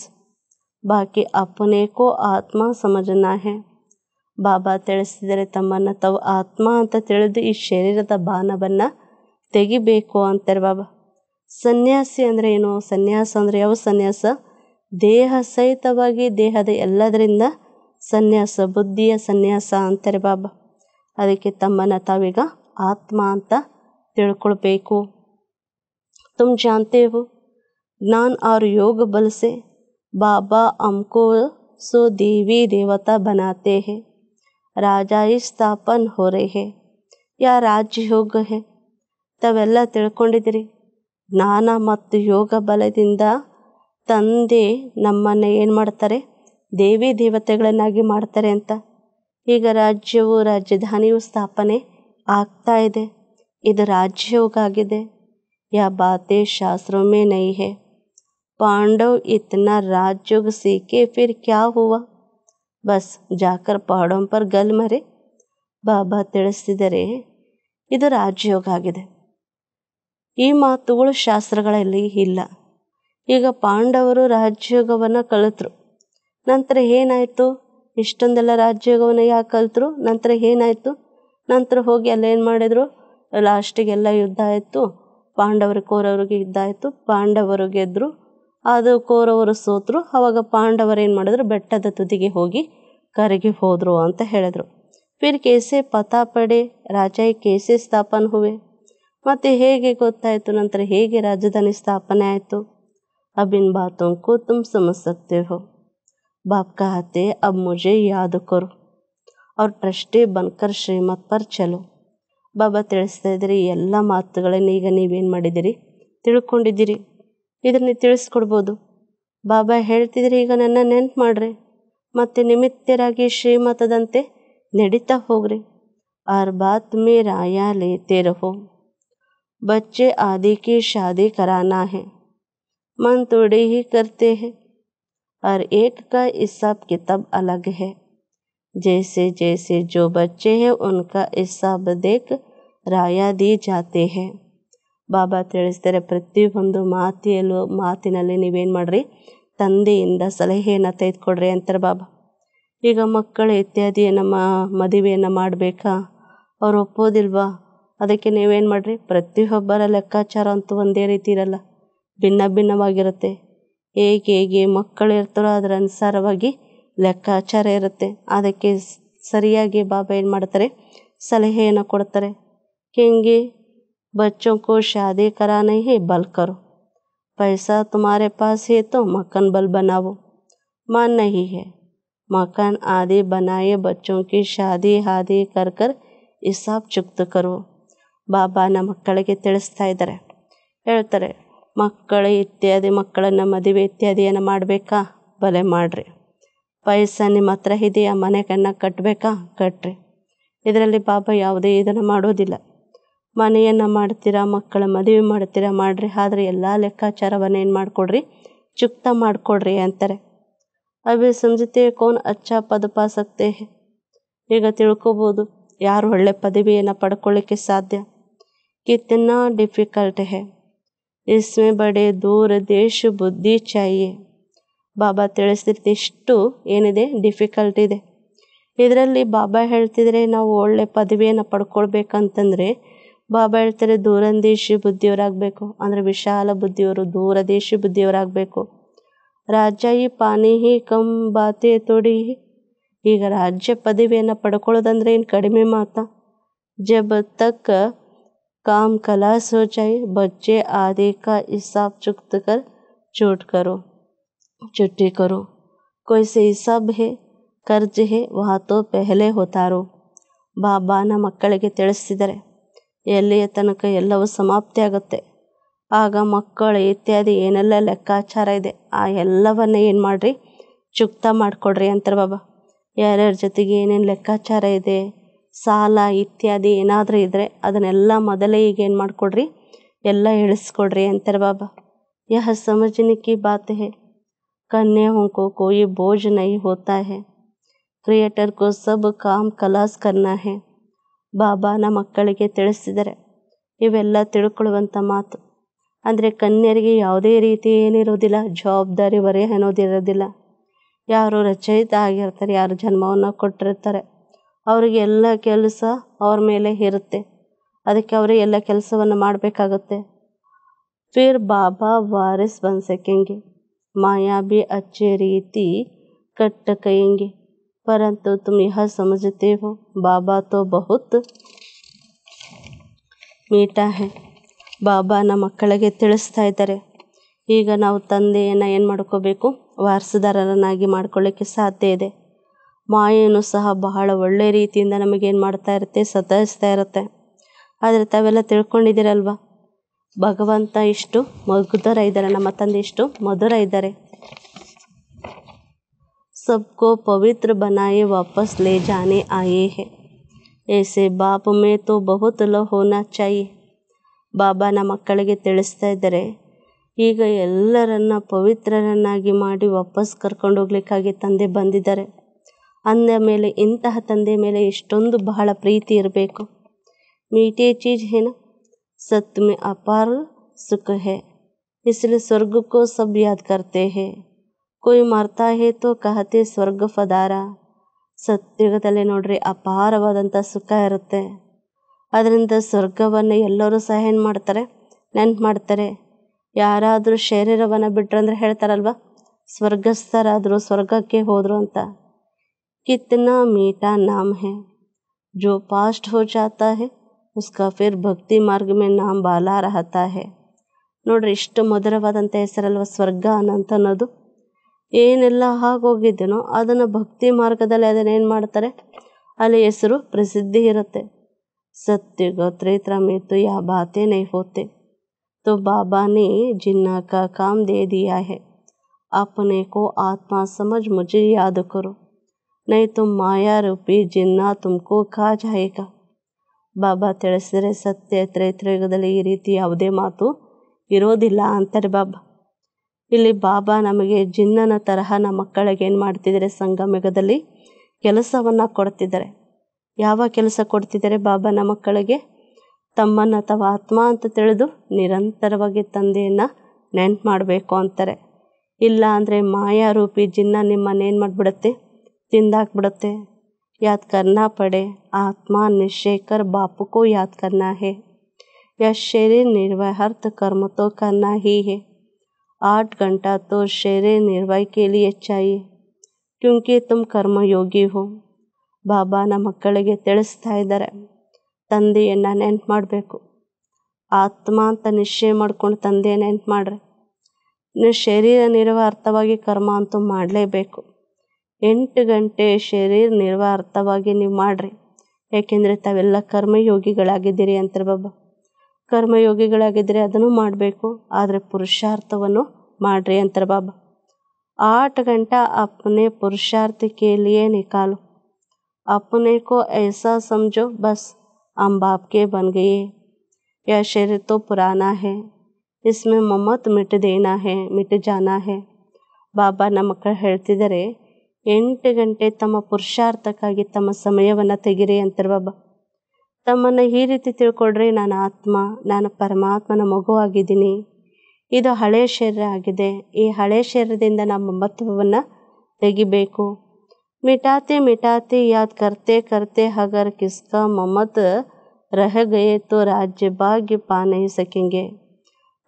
S1: ಬಾಕಿ ಅಪ್ಪನೇಕೋ ಆತ್ಮ ಸಮಜನ ನಾಹೆ ಬಾಬಾ ತಿಳಿಸಿದರೆ ತಮ್ಮನ್ನು ತಾವು ಆತ್ಮ ಅಂತ ತಿಳಿದು ಈ ಶರೀರದ ಬಾನವನ್ನು ತೆಗಿಬೇಕು ಅಂತಾರೆ ಬಾಬಾ ಸನ್ಯಾಸಿ ಅಂದರೆ ಏನು ಸನ್ಯಾಸ ಅಂದ್ರೆ ಯಾವ ಸನ್ಯಾಸ ದೇಹ ಸಹಿತವಾಗಿ ದೇಹದ ಎಲ್ಲದರಿಂದ ಸನ್ಯಾಸ ಬುದ್ಧಿಯ ಸನ್ಯಾಸ ಅಂತಾರೆ ಬಾಬಾ ಅದಕ್ಕೆ ತಮ್ಮನ್ನು ತಾವೀಗ ಆತ್ಮ ಅಂತ ತಿಳ್ಕೊಳ್ಬೇಕು तुम जानते ಜ್ಞಾನ್ ज्ञान ಯೋಗ ಬಲಸೆ ಬಾಬಾ से ಸು ದೇವಿ ದೇವತಾ ಬನಾತೆ ಹೇ बनाते हैं ರಾಜ ಸ್ಥಾಪನ್ ಹೊರೆ ಹೇ ಯಾ ರಾಜ್ಯ ಯೋಗ ಹೇ ತಾವೆಲ್ಲ ತಿಳ್ಕೊಂಡಿದ್ರಿ ಜ್ಞಾನ ಮತ್ತು ಯೋಗ ಬಲದಿಂದ ತಂದೆ ನಮ್ಮನ್ನು ಏನು ಮಾಡ್ತಾರೆ ದೇವಿ ದೇವತೆಗಳನ್ನಾಗಿ ಮಾಡ್ತಾರೆ ಅಂತ ಈಗ ರಾಜ್ಯವು ರಾಜಧಾನಿಯು ಸ್ಥಾಪನೆ ಆಗ್ತಾ ಇದೆ ಇದು ರಾಜ್ಯವಾಗಿದೆ ಆಗಿದೆ ಯಾ शास्त्रों में नहीं ಹೇ पांडव इतना राजयोग ಸೀಕೆ ಫಿರ್ ಹೂವ ಬಸ್ ಜಾಕರ್ ಪಾಡೊಂಪರ್ ಪರ್ ಗಲ್ ಮರೆ ಬಾಬಾ ತಿಳಿಸಿದರೆ ಇದು ರಾಜ್ಯೋಗ ಆಗಿದೆ ಈ ಮಾತುಗಳು ಶಾಸ್ತ್ರಗಳಲ್ಲಿ ಇಲ್ಲ ಈಗ ಪಾಂಡವರು ರಾಜ್ಯೋಗವನ್ನು ಕಲಿತರು ನಂತರ ಏನಾಯಿತು ಇಷ್ಟೊಂದೆಲ್ಲ ರಾಜ್ಯೋಗವನ್ನು ಯಾಕೆ ಕಲಿತರು ನಂತರ ಏನಾಯಿತು ನಂತರ ಹೋಗಿ ಏನು ಮಾಡಿದರು ಲಾಸ್ಟಿಗೆಲ್ಲ ಯುದ್ಧ ಆಯಿತು ಪಾಂಡವರು ಕೋರವ್ರಿಗೆ ಯುದ್ಧ ಆಯಿತು ಪಾಂಡವರು ಗೆದ್ದರು ಅದು ಕೋರವರು ಸೋತರು ಆವಾಗ ಪಾಂಡವರು ಏನು ಮಾಡಿದ್ರು ಬೆಟ್ಟದ ತುದಿಗೆ ಹೋಗಿ ಕರಗಿ ಹೋದರು ಅಂತ ಹೇಳಿದರು ಫಿರ್ ಕೇಸೆ ಪತಾಪಡೆ ರಾಜಾಯಿ ಕೇಸೆ ಸ್ಥಾಪನೆ ಹೂವೆ ಮತ್ತು ಹೇಗೆ ಗೊತ್ತಾಯಿತು ನಂತರ ಹೇಗೆ ರಾಜಧಾನಿ ಸ್ಥಾಪನೆ ಆಯಿತು ಅಬಿನ್ ಬಾತು ತುಮ್ ಸಮಸಕ್ತೆ ಹೋ बाप कहते अब मुझे याद करो और ಬನ್ಕರ್ ಶ್ರೀಮತ್ ಪರ್ ಚಲೋ ಬಾಬಾ ತಿಳಿಸ್ತಾ ಇದ್ದೀರಿ ಎಲ್ಲ ಮಾತುಗಳನ್ನ ಈಗ ನೀವೇನು ಮಾಡಿದ್ದೀರಿ ತಿಳ್ಕೊಂಡಿದ್ದೀರಿ ಇದನ್ನು ತಿಳಿಸ್ಕೊಡ್ಬೋದು ಬಾಬಾ ಹೇಳ್ತಿದ್ರಿ ಈಗ ನನ್ನ ನೆನ್ಪು ಮಾಡ್ರಿ ಮತ್ತು ನಿಮಿತ್ತರಾಗಿ ಶ್ರೀಮತದಂತೆ ನಡೀತಾ ಹೋಗ್ರಿ ಆರ್ ಬಾತ್ ಮೇ ರಾಯ ಲೇತೆ ರಹೋ ಬಚ್ಚೆ ಆದಿ ಕಿ ಶಾದಿ ಕರಾನಾ ಹೇ ಮನ್ ತೋಡೆ ಹಿ ಕರ್ತೇ ಹೇ हर ಏಕಕ का ಕಿತಾಬ್ ಅಲಗ್ किताब अलग है जैसे जैसे जो बच्चे हैं उनका इस ಜಾತೆ ಹೇ ಬಾಬಾ ತಿಳಿಸ್ತಾರೆ ಪ್ರತಿಯೊಂದು ಮಾತಿಯಲ್ಲೂ ಮಾತಿನಲ್ಲಿ ನೀವೇನು ಮಾಡ್ರಿ ತಂದೆಯಿಂದ ಸಲಹೆಯನ್ನು ತೆಗೆದುಕೊಡ್ರಿ ಅಂತಾರೆ ಬಾಬಾ ಈಗ ಮಕ್ಕಳು ಇತ್ಯಾದಿ ನಮ್ಮ ಮದುವೆಯನ್ನು ಮಾಡಬೇಕಾ ಅವ್ರು ಒಪ್ಪೋದಿಲ್ವಾ ಅದಕ್ಕೆ ನೀವೇನು ಮಾಡಿರಿ ಪ್ರತಿಯೊಬ್ಬರ ಲೆಕ್ಕಾಚಾರ ಅಂತೂ ಒಂದೇ ರೀತಿ ಇರಲ್ಲ ಭಿನ್ನ ಭಿನ್ನವಾಗಿರುತ್ತೆ ಹೇಗೆ ಹೇಗೆ ಮಕ್ಕಳಿರ್ತಾರೋ ಇರ್ತಾರೋ ಅದರ ಅನುಸಾರವಾಗಿ ಲೆಕ್ಕಾಚಾರ ಇರುತ್ತೆ ಅದಕ್ಕೆ ಸರಿಯಾಗಿ ಬಾಬಾ ಏನು ಮಾಡ್ತಾರೆ ಸಲಹೆಯನ್ನು ಕೊಡ್ತಾರೆ ಹೆಂಗೆ ಬಚ್ಚೋಕು ಶಾದಿ ಕರಾನ ಹೇ ಬಲ್ ಕರು ಪಾಸ್ तुम्हारे ಪಾಸ್ है तो मकान बल बनाओ ಹೇ नहीं ಆದಿ मकान ಬಚ್ಚೋಕಿ ಶಾದಿ ಹಾದಿ ಕರ್ಕರ್ ಇಸಾಬ್ हादी ಕರು ಬಾಬಾ ನಮ್ಮ ಮಕ್ಕಳಿಗೆ ತಿಳಿಸ್ತಾ ಇದ್ದಾರೆ ಹೇಳ್ತಾರೆ ಮಕ್ಕಳು ಇತ್ಯಾದಿ ಮಕ್ಕಳನ್ನು ಮದುವೆ ಇತ್ಯಾದಿಯನ್ನು ಮಾಡಬೇಕಾ ಬಲೆ ಮಾಡಿರಿ ಪೈಸ ನಿಮ್ಮ ಹತ್ರ ಇದೆಯಾ ಮನೆಗನ್ನು ಕಟ್ಟಬೇಕಾ ಕಟ್ಟಿರಿ ಇದರಲ್ಲಿ ಪಾಪ ಯಾವುದೇ ಇದನ್ನು ಮಾಡೋದಿಲ್ಲ ಮನೆಯನ್ನು ಮಾಡ್ತೀರಾ ಮಕ್ಕಳ ಮದುವೆ ಮಾಡ್ತೀರಾ ಮಾಡಿರಿ ಆದರೆ ಎಲ್ಲ ಲೆಕ್ಕಾಚಾರವನ್ನು ಏನು ಮಾಡಿಕೊಡ್ರಿ ಚುಕ್ತ ಮಾಡಿಕೊಡ್ರಿ ಅಂತಾರೆ ಅವೇ ಸಂಜತೆ ಕೋನ್ ಅಚ್ಚ ಪದ ಈಗ ತಿಳ್ಕೊಬೋದು ಯಾರು ಒಳ್ಳೆ ಪದವಿಯನ್ನು ಪಡ್ಕೊಳ್ಳಿಕ್ಕೆ ಸಾಧ್ಯ ಕಿತ್ತನ ಡಿಫಿಕಲ್ಟ್ ಹೇ ಇಸ್ಮೆ ಬಡೆ ದೂರ ದೇಶ ಬುದ್ಧಿ ಚಾಯಿ ಬಾಬಾ ಇಷ್ಟು ಏನಿದೆ ಡಿಫಿಕಲ್ಟ್ ಇದೆ ಇದರಲ್ಲಿ ಬಾಬಾ ಹೇಳ್ತಿದ್ರೆ ನಾವು ಒಳ್ಳೆ ಪದವಿಯನ್ನು ಪಡ್ಕೊಳ್ಬೇಕಂತಂದರೆ ಬಾಬಾ ಹೇಳ್ತಾರೆ ದೂರಂದೇಶಿ ಬುದ್ಧಿಯವರಾಗಬೇಕು ಅಂದರೆ ವಿಶಾಲ ಬುದ್ಧಿಯವರು ದೂರದೇಶಿ ಬುದ್ಧಿಯವರಾಗಬೇಕು ರಾಜ್ಯ ಪಾನಿ ಹಿ ಕಮ್ ಬಾತೆ ತೊಡಿ ಈಗ ರಾಜ್ಯ ಪದವಿಯನ್ನು ಪಡ್ಕೊಳ್ಳೋದಂದ್ರೆ ಏನು ಕಡಿಮೆ ಮಾತಾ ಜಬ್ ತಕ್ಕ काम कला सोचाई बच्चे आदि का हिसाब चुकत कर चोट करो छुट्टी करो कोई से हिसाब है ಹೇ ವಾತೋ ಪೆಹಲೆ ಹೋತಾರೋ ಬಾಬಾ ಮಕ್ಕಳಿಗೆ ತಿಳಿಸಿದರೆ ಎಲ್ಲಿಯ ತನಕ ಎಲ್ಲವೂ ಸಮಾಪ್ತಿ ಆಗುತ್ತೆ ಆಗ ಮಕ್ಕಳು ಇತ್ಯಾದಿ ಏನೆಲ್ಲ ಲೆಕ್ಕಾಚಾರ ಇದೆ ಆ ಎಲ್ಲವನ್ನ ಏನು ಮಾಡ್ರಿ ಚುಕ್ತ ಮಾಡಿಕೊಡ್ರಿ ಅಂತಾರೆ ಬಾಬಾ ಯಾರ್ಯಾರ ಜೊತೆಗೆ ಏನೇನು ಲೆಕ್ಕಾಚಾರ ಇದೆ ಸಾಲ ಇತ್ಯಾದಿ ಏನಾದರೂ ಇದ್ದರೆ ಅದನ್ನೆಲ್ಲ ಮೊದಲೇ ಈಗ ಏನು ಮಾಡಿಕೊಡ್ರಿ ಎಲ್ಲ ಇಳಿಸ್ಕೊಡ್ರಿ ಅಂತಾರೆ ಬಾಬಾ ಯಹ ಸಮಜನಿಕಿ की ಹೇ ಕನ್ಯೆ कन्याओं ಕೋಯಿ कोई बोझ नहीं होता ಕ್ರಿಯೇಟರ್ ಕೋ ಸಬ್ ಕಾಮ್ ಕಲಾಸ್ ಕರ್ನಾ ಹೇ ಬಾಬಾನ ಮಕ್ಕಳಿಗೆ ತಿಳಿಸಿದರೆ ಇವೆಲ್ಲ ತಿಳ್ಕೊಳ್ಳುವಂಥ ಮಾತು ಅಂದರೆ ಕನ್ಯರಿಗೆ ಯಾವುದೇ ರೀತಿ ಏನಿರೋದಿಲ್ಲ ಜವಾಬ್ದಾರಿ ವರೆ ಅನ್ನೋದಿರೋದಿಲ್ಲ ಯಾರು ರಚಯಿತ ಆಗಿರ್ತಾರೆ ಯಾರು ಜನ್ಮವನ್ನು ಕೊಟ್ಟಿರ್ತಾರೆ ಅವರಿಗೆ ಎಲ್ಲ ಕೆಲಸ ಅವ್ರ ಮೇಲೆ ಇರುತ್ತೆ ಅದಕ್ಕೆ ಅವರೇ ಎಲ್ಲ ಕೆಲಸವನ್ನು ಮಾಡಬೇಕಾಗುತ್ತೆ ಫಿರ್ ಬಾಬಾ ವಾರಿಸ್ ಬನ್ ಸಕೆಂಗೆ ಮಾಯಾ ಅಚ್ಚೆ अच्छे रीति कट ಪರಂತು ತುಮಿಹ तुम ಬಾಬಾ ತೋ ಬಹುತ बाबा ಮೀಟ ಬಾಬಾ ನಮ್ಮ ಮಕ್ಕಳಿಗೆ ತಿಳಿಸ್ತಾ ಇದ್ದಾರೆ ಈಗ ನಾವು ತಂದೆಯನ್ನು ಏನು ಮಾಡ್ಕೋಬೇಕು ವಾರಸುದಾರರನ್ನಾಗಿ ಮಾಡ್ಕೊಳ್ಳಿಕ್ಕೆ ಸಾಧ್ಯ ಇದೆ ಮಾಯೆಯೂ ಸಹ ಬಹಳ ಒಳ್ಳೆ ರೀತಿಯಿಂದ ನಮಗೇನು ಮಾಡ್ತಾ ಇರುತ್ತೆ ಸತಾಯಿಸ್ತಾ ಇರುತ್ತೆ ಆದರೆ ತಾವೆಲ್ಲ ತಿಳ್ಕೊಂಡಿದ್ದೀರಲ್ವ ಭಗವಂತ ಇಷ್ಟು ಮಧುರ ಇದ್ದಾರೆ ನಮ್ಮ ತಂದೆ ಇಷ್ಟು ಮಧುರ ಇದ್ದಾರೆ सबको ಪವಿತ್ರ ಬನಾಯಿ वापस ले जाने ಹೇ ಹೇ ऐसे ಬಾಪ್ में ಬಹುತ್ बहुत ಲವ್ ಬಾಬಾ ನಮ್ಮ ಮಕ್ಕಳಿಗೆ ತಿಳಿಸ್ತಾ ಇದ್ದಾರೆ ಈಗ ಎಲ್ಲರನ್ನ ಪವಿತ್ರರನ್ನಾಗಿ ಮಾಡಿ ವಾಪಸ್ ಕರ್ಕೊಂಡು ಹೋಗ್ಲಿಕ್ಕಾಗಿ ತಂದೆ ಬಂದಿದ್ದಾರೆ ಅಂದ ಮೇಲೆ ಇಂತಹ ತಂದೆ ಮೇಲೆ ಎಷ್ಟೊಂದು ಬಹಳ ಪ್ರೀತಿ ಇರಬೇಕು ಮೀಟೇ ಚೀಜ್ ಹೇನ ಸತ್ಮೆ ಅಪಾರ में अपार सुख है इसलिए स्वर्ग को सब याद करते हैं ಮರ್ತಾ ಹೇ ತೋ ಕಹತೆ ಸ್ವರ್ಗ ಫದಾರ ಸತ್ಯುಗದಲ್ಲಿ ನೋಡ್ರಿ ಅಪಾರವಾದಂಥ ಸುಖ ಇರುತ್ತೆ ಅದರಿಂದ ಸ್ವರ್ಗವನ್ನು ಎಲ್ಲರೂ ಸಹ ಏನು ಮಾಡ್ತಾರೆ ನೆನ್ಪು ಮಾಡ್ತಾರೆ ಯಾರಾದರೂ ಶರೀರವನ್ನು ಬಿಟ್ರಂದ್ರೆ ಹೇಳ್ತಾರಲ್ವ ಸ್ವರ್ಗಸ್ಥರಾದರು ಸ್ವರ್ಗಕ್ಕೆ ಹೋದರು ಅಂತ कितना मीठा नाम है जो पास्ट हो जाता है उसका ಭಕ್ತಿ ಮಾರ್ಗ ಮೇ ನಾಮ ಬಾಲ ಹೇ ನೋಡ್ರಿ ಇಷ್ಟು ಮಧುರವಾದಂಥ ಹೆಸರಲ್ವ ಸ್ವರ್ಗ ಅನಂತ ಅನ್ನೋದು ಏನೆಲ್ಲ ಆಗೋಗಿದ್ದೇನೋ ಅದನ್ನು ಭಕ್ತಿ ಮಾರ್ಗದಲ್ಲಿ ಅದನ್ನೇನು ಮಾಡ್ತಾರೆ ಅಲ್ಲಿ ಹೆಸರು ಪ್ರಸಿದ್ಧಿ ಇರುತ್ತೆ सत्य त्रेता ಮೇತು ಯಾ यह बातें नहीं होते तो बाबा ने जिन्ना का काम है अपने ನೈತು ಮಾಯಾರೂಪಿ ಮಾಯಾ ರೂಪಿ ಜಿನ್ನ ತುಮಕೋ ಕಾ ಜಾಯೇಗ ಬಾಬಾ ತಿಳಿಸಿದರೆ ಸತ್ಯ ತ್ರೈತ್ರಯುಗದಲ್ಲಿ ಈ ರೀತಿ ಯಾವುದೇ ಮಾತು ಇರೋದಿಲ್ಲ ಅಂತಾರೆ ಬಾಬಾ ಇಲ್ಲಿ ಬಾಬಾ ನಮಗೆ ಜಿನ್ನನ ತರಹ ನಮ್ಮ ಮಕ್ಕಳಿಗೆ ಏನು ಮಾಡ್ತಿದ್ದಾರೆ ಸಂಗಮಯುಗದಲ್ಲಿ ಕೆಲಸವನ್ನು ಕೊಡ್ತಿದ್ದಾರೆ ಯಾವ ಕೆಲಸ ಕೊಡ್ತಿದ್ದಾರೆ ಬಾಬಾ ನಮ್ಮ ಮಕ್ಕಳಿಗೆ ತಮ್ಮನ್ನು ಅಥವಾ ಆತ್ಮ ಅಂತ ತಿಳಿದು ನಿರಂತರವಾಗಿ ತಂದೆಯನ್ನು ನೆನ್ಪು ಮಾಡಬೇಕು ಅಂತಾರೆ ಇಲ್ಲ ಅಂದರೆ ಮಾಯಾರೂಪಿ ಜಿನ್ನ ನಿಮ್ಮನ್ನೇನು ಮಾಡಿಬಿಡುತ್ತೆ ತಿಂದಾಕ್ ಬಿಡತ್ತೆ ಕರ್ಣ ಪಡೆ ಆತ್ಮ ನಿಶ್ಚಯ ಕರ್ ಬಾಪಕ್ಕೂ ಯಾತ್ ಕರ್ನಾ ಹೇ ಯ ಶರೀರ ನಿರ್ವಹ ಅರ್ಥ ಕರ್ಮತೋ ಕರ್ನಾಹೀ ಹೇ ಆಟ್ ಗಂಟಾ ತೋ ಶರೀರ ನಿರ್ವಹಿಕೆಯಲ್ಲಿ ಹೆಚ್ಚಾಯಿ ಕ್ಯೂಕಿ ತುಂಬ ಕರ್ಮಯೋಗಿ ಹೋ ಬಾಬಾ ನಮ್ಮ ಮಕ್ಕಳಿಗೆ ತಿಳಿಸ್ತಾ ಇದ್ದಾರೆ ತಂದೆಯನ್ನು ನೆನ್ಪು ಮಾಡಬೇಕು ಆತ್ಮ ಅಂತ ನಿಶ್ಚಯ ಮಾಡ್ಕೊಂಡು ತಂದೆ ನೆನ್ಪು ನೆಂಟ್ ಮಾಡ್ರೆ ಶರೀರ ನಿರ್ವಹ ಅರ್ಥವಾಗಿ ಕರ್ಮ ಅಂತೂ ಮಾಡಲೇಬೇಕು ಎಂಟು ಗಂಟೆ ಶರೀರ ನಿರ್ವಾರ್ಥವಾಗಿ ನೀವು ಮಾಡಿರಿ ಏಕೆಂದರೆ ತಾವೆಲ್ಲ ಕರ್ಮಯೋಗಿಗಳಾಗಿದ್ದೀರಿ ಅಂತಾರೆ ಬಾಬಾ ಕರ್ಮಯೋಗಿಗಳಾಗಿದ್ದರೆ ಅದನ್ನು ಮಾಡಬೇಕು ಆದರೆ ಪುರುಷಾರ್ಥವನ್ನು ಮಾಡ್ರಿ ಅಂತಾರೆ ಬಾಬಾ ಆಟ ಗಂಟ ಅಪ್ಪನೇ ಪುರುಷಾರ್ಥ के ಅಪ್ಪನೇ ಕೋ अपने ಸಮಜೋ ಬಸ್ समझो बस हम बाप के ತೋ ಪುರಾಣ यह शरीर तो पुराना है इसमें ಜಾನಾ ಹೇ ಬಾಬಾ ನಮ್ಮ ಮಕ್ಕಳು ಹೇಳ್ತಿದ್ದಾರೆ ಎಂಟು ಗಂಟೆ ತಮ್ಮ ಪುರುಷಾರ್ಥಕ್ಕಾಗಿ ತಮ್ಮ ಸಮಯವನ್ನು ತೆಗಿರಿ ಅಂತಿರುವ ಬ ತಮ್ಮನ್ನು ಈ ರೀತಿ ತಿಳ್ಕೊಡ್ರಿ ನಾನು ಆತ್ಮ ನಾನು ಪರಮಾತ್ಮನ ಮಗು ಆಗಿದ್ದೀನಿ ಇದು ಹಳೆಯ ಶರೀರ ಆಗಿದೆ ಈ ಹಳೆಯ ಶರೀರದಿಂದ ನಮ್ಮ ಮಹತ್ವವನ್ನು ತೆಗಿಬೇಕು ಮಿಟಾತಿ ಮಿಟಾತಿ ಯಾದ್ ಕರ್ತೆ ಕರ್ತೆ ಹಗರ್ ಕಿಸ್ಕ ಮಮತ್ ರಹ ರಾಜ್ಯ ಭಾಗ್ಯ ಸಕಿಂಗೆ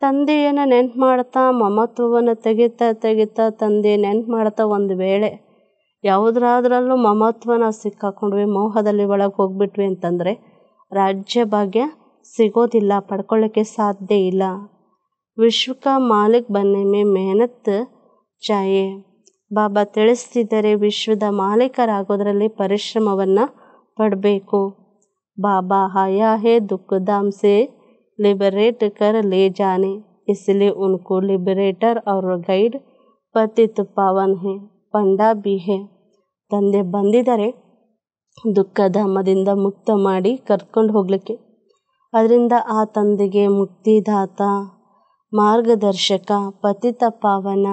S1: ತಂದೆಯನ್ನು ನೆನ್ಪು ಮಾಡ್ತಾ ಮಮತ್ವವನ್ನು ತೆಗಿತಾ ತೆಗಿತಾ ತಂದೆ ನೆನ್ಪು ಮಾಡ್ತಾ ಒಂದು ವೇಳೆ ಯಾವುದ್ರಾದ್ರಲ್ಲೂ ಮಮತ್ವ ನಾವು ಸಿಕ್ಕಾಕೊಂಡ್ವಿ ಮೋಹದಲ್ಲಿ ಒಳಗೆ ಹೋಗ್ಬಿಟ್ವಿ ಅಂತಂದರೆ ರಾಜ್ಯ ಭಾಗ್ಯ ಸಿಗೋದಿಲ್ಲ ಪಡ್ಕೊಳ್ಳೋಕ್ಕೆ ಸಾಧ್ಯ ಇಲ್ಲ ವಿಶ್ವಕ ಮಾಲಿಕ್ ಬನ್ನಿ ಮೇ ಮೆಹನತ್ ಚಾಯೆ ಬಾಬಾ ತಿಳಿಸ್ತಿದ್ದಾರೆ ವಿಶ್ವದ ಮಾಲೀಕರಾಗೋದ್ರಲ್ಲಿ ಪರಿಶ್ರಮವನ್ನು ಪಡಬೇಕು ಬಾಬಾ ಹಾಯಾ ಹೇ ದಾಮ್ಸೆ ಲಿಬರೇಟ್ ಕರ್ ಲೇ ಜಾನೆ ಉನ್ಕು ಲಿಬರೇಟರ್ लिबरेटर ಗೈಡ್ ಪತಿ पतित पावन है ಪಂಡ ಬಿಹೆ ತಂದೆ ಬಂದಿದ್ದಾರೆ ದುಃಖ ಧಾಮದಿಂದ ಮುಕ್ತ ಮಾಡಿ ಕರ್ಕೊಂಡು ಹೋಗಲಿಕ್ಕೆ ಅದರಿಂದ ಆ ತಂದೆಗೆ ಮುಕ್ತಿದಾತ ಮಾರ್ಗದರ್ಶಕ ಪತಿತ ಪಾವನ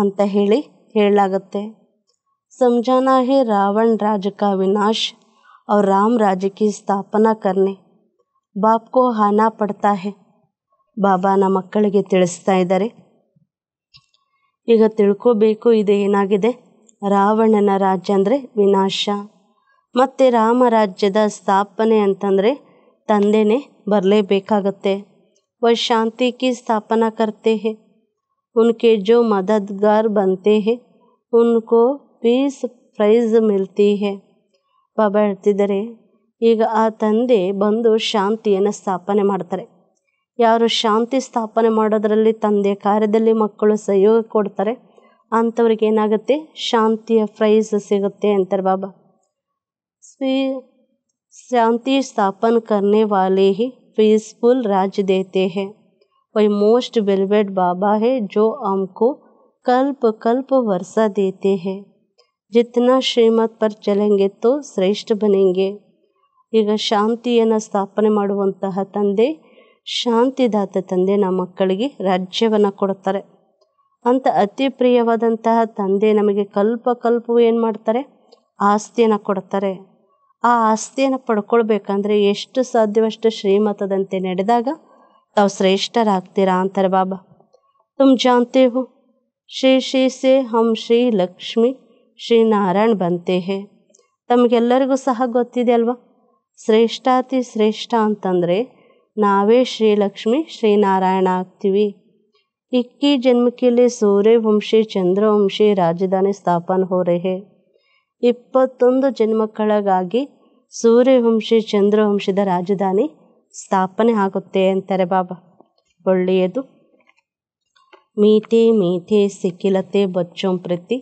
S1: ಅಂತ ಹೇಳಿ ಹೇಳಲಾಗತ್ತೆ ಸಮಜಾನಾ ಹೇ ರಾವಣ ರಾಜಕ ವಿನಾಶ್ ಅವ್ರ राम राज्य ಸ್ಥಾಪನಾ ಕರ್ಣೆ ಬಾಪ್ಕೋ ಹಾನ ಪಡ್ತಾಹೆ ಬಾಬಾನ ಮಕ್ಕಳಿಗೆ ತಿಳಿಸ್ತಾ ಇದ್ದಾರೆ ಈಗ ತಿಳ್ಕೋಬೇಕು ಇದು ಏನಾಗಿದೆ ರಾವಣನ ರಾಜ್ಯ ಅಂದರೆ ವಿನಾಶ ಮತ್ತು ರಾಮರಾಜ್ಯದ ಸ್ಥಾಪನೆ ಅಂತಂದರೆ ತಂದೆನೇ ಬರಲೇಬೇಕಾಗತ್ತೆ ವ ಶಾಂತಿ ಕಿ ಸ್ಥಾಪನಾ ಕರ್ತೆ ಹೇ ಉನ್ಕೆ ಜೋ ಮದದ್ಗಾರ್ ಬಂತೆ ಹೇ ಉನ್ಕೋ ಪೀಸ್ ಪ್ರೈಸ್ ಮಿಲ್ತಿ ಹೇ ಬಾಬಾ ಹೇಳ್ತಿದ್ದಾರೆ ಈಗ ಆ ತಂದೆ ಬಂದು ಶಾಂತಿಯನ್ನು ಸ್ಥಾಪನೆ ಮಾಡ್ತಾರೆ ಯಾರು ಶಾಂತಿ ಸ್ಥಾಪನೆ ಮಾಡೋದರಲ್ಲಿ ತಂದೆ ಕಾರ್ಯದಲ್ಲಿ ಮಕ್ಕಳು ಸಹಾಯೆ ಕೊಡುತ್ತಾರೆ ಅಂತವರಿಗೆ ಏನಾಗುತ್ತೆ ಶಾಂತಿಯ ಪ್ರೈಸ್ ಸಿಗುತ್ತೆ ಅಂತ ಬಾಬಾ ಈ ಶಾಂತಿ ಸ್ಥಾಪನೆ کرنے والے ہی پیسಫುಲ್ ರಾಜ್ಯ देते हैं वही मोस्ट 벨벳 बाबा है जो हमको कल्प कल्प वर्षा देते हैं जितना ಶ್ರಮದ ಪರ चलेंगे तो ಶ್ರೇಷ್ಠ बनेंगे ಈಗ ಶಾಂತಿಯನ ಸ್ಥಾಪನೆ ಮಾಡುವಂತ ತಂದೆ ಶಾಂತಿದಾತ ತಂದೆ ನಮ್ಮ ಮಕ್ಕಳಿಗೆ ರಾಜ್ಯವನ್ನು ಕೊಡುತ್ತಾರೆ ಅಂತ ಅತಿ ಪ್ರಿಯವಾದಂತಹ ತಂದೆ ನಮಗೆ ಕಲ್ಪ ಕಲ್ಪವು ಏನು ಮಾಡ್ತಾರೆ ಆಸ್ತಿಯನ್ನು ಕೊಡ್ತಾರೆ ಆ ಆಸ್ತಿಯನ್ನು ಪಡ್ಕೊಳ್ಬೇಕಂದ್ರೆ ಎಷ್ಟು ಸಾಧ್ಯವಷ್ಟು ಶ್ರೀಮತದಂತೆ ನಡೆದಾಗ ತಾವು ಶ್ರೇಷ್ಠರಾಗ್ತೀರಾ ಅಂತಾರೆ ಬಾಬಾ ತುಮ್ ಜಾಂತೇವು ಶ್ರೀ ಶ್ರೀ ಸೇ ಹಂ ಶ್ರೀ ಲಕ್ಷ್ಮಿ ಶ್ರೀ ನಾರಾಯಣ್ ಬಂತೆ ಹೇ ತಮಗೆಲ್ಲರಿಗೂ ಸಹ ಗೊತ್ತಿದೆ ಅಲ್ವಾ ಶ್ರೇಷ್ಠಾತಿ ಶ್ರೇಷ್ಠ ಅಂತಂದರೆ ನಾವೇ ಶ್ರೀಲಕ್ಷ್ಮಿ ಶ್ರೀನಾರಾಯಣ ಆಗ್ತೀವಿ ಇಕ್ಕಿ जन्म ಸೂರ್ಯವಂಶಿ ಚಂದ್ರವಂಶಿ ರಾಜಧಾನಿ ಸ್ಥಾಪನ ಹೋ ಇಪ್ಪತ್ತೊಂದು ಜನ್ಮಕ್ಕಳಿಗಾಗಿ ಸೂರ್ಯವಂಶಿ ಚಂದ್ರವಂಶದ ರಾಜಧಾನಿ ಸ್ಥಾಪನೆ ಆಗುತ್ತೆ ಅಂತಾರೆ ಬಾಬಾ ಒಳ್ಳೆಯದು ಮೀತೆ ಮೀತೆ ಸಿಕ್ಕಿಲತೆ ಬಚ್ಚೋಂ ಪ್ರತಿ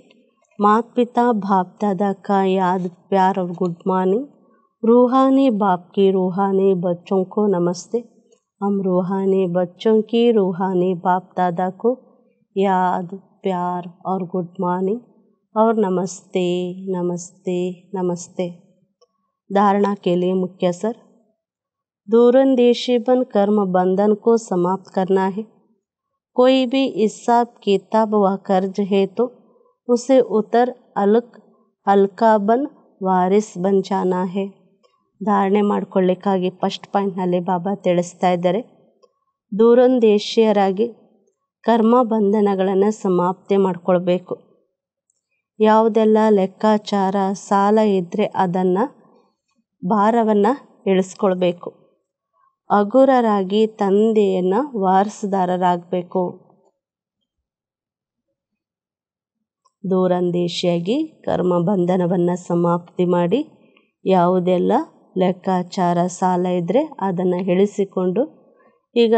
S1: ಮಾತ್ ಪಿತಾ ಭಾಪ್ತಾದ ಕಾ ಯಾದ್ ಪ್ಯಾರ್ ಗುಡ್ ಮಾರ್ನಿಂಗ್ रूहानी बाप की रूहानी बच्चों को नमस्ते हम रूहानी बच्चों की रूहानी बाप दादा को याद प्यार और गुड मॉर्निंग और नमस्ते नमस्ते नमस्ते धारणा के लिए मुख्य सर दूरंदेशी बन कर्म बंधन को समाप्त करना है कोई भी हिसाब किताब व कर्ज है तो उसे उतर अलक अलका बन वारिस बन जाना है ಧಾರಣೆ ಮಾಡಿಕೊಳ್ಳಿಕ್ಕಾಗಿ ಫಸ್ಟ್ ಪಾಯಿಂಟ್ನಲ್ಲಿ ಬಾಬಾ ತಿಳಿಸ್ತಾ ಇದ್ದಾರೆ ದೂರಂದೇಶಿಯರಾಗಿ ಕರ್ಮ ಬಂಧನಗಳನ್ನು ಸಮಾಪ್ತಿ ಮಾಡಿಕೊಳ್ಬೇಕು ಯಾವುದೆಲ್ಲ ಲೆಕ್ಕಾಚಾರ ಸಾಲ ಇದ್ದರೆ ಅದನ್ನು ಭಾರವನ್ನು ಇಳಿಸ್ಕೊಳ್ಬೇಕು ಹಗುರರಾಗಿ ತಂದೆಯನ್ನು ವಾರಸುದಾರರಾಗಬೇಕು ದೂರಂದೇಶಿಯಾಗಿ ಕರ್ಮ ಬಂಧನವನ್ನು ಸಮಾಪ್ತಿ ಮಾಡಿ ಯಾವುದೆಲ್ಲ ಲೆಕ್ಕಾಚಾರ ಸಾಲ ಇದ್ದರೆ ಅದನ್ನು ಹೇಳಿಸಿಕೊಂಡು ಈಗ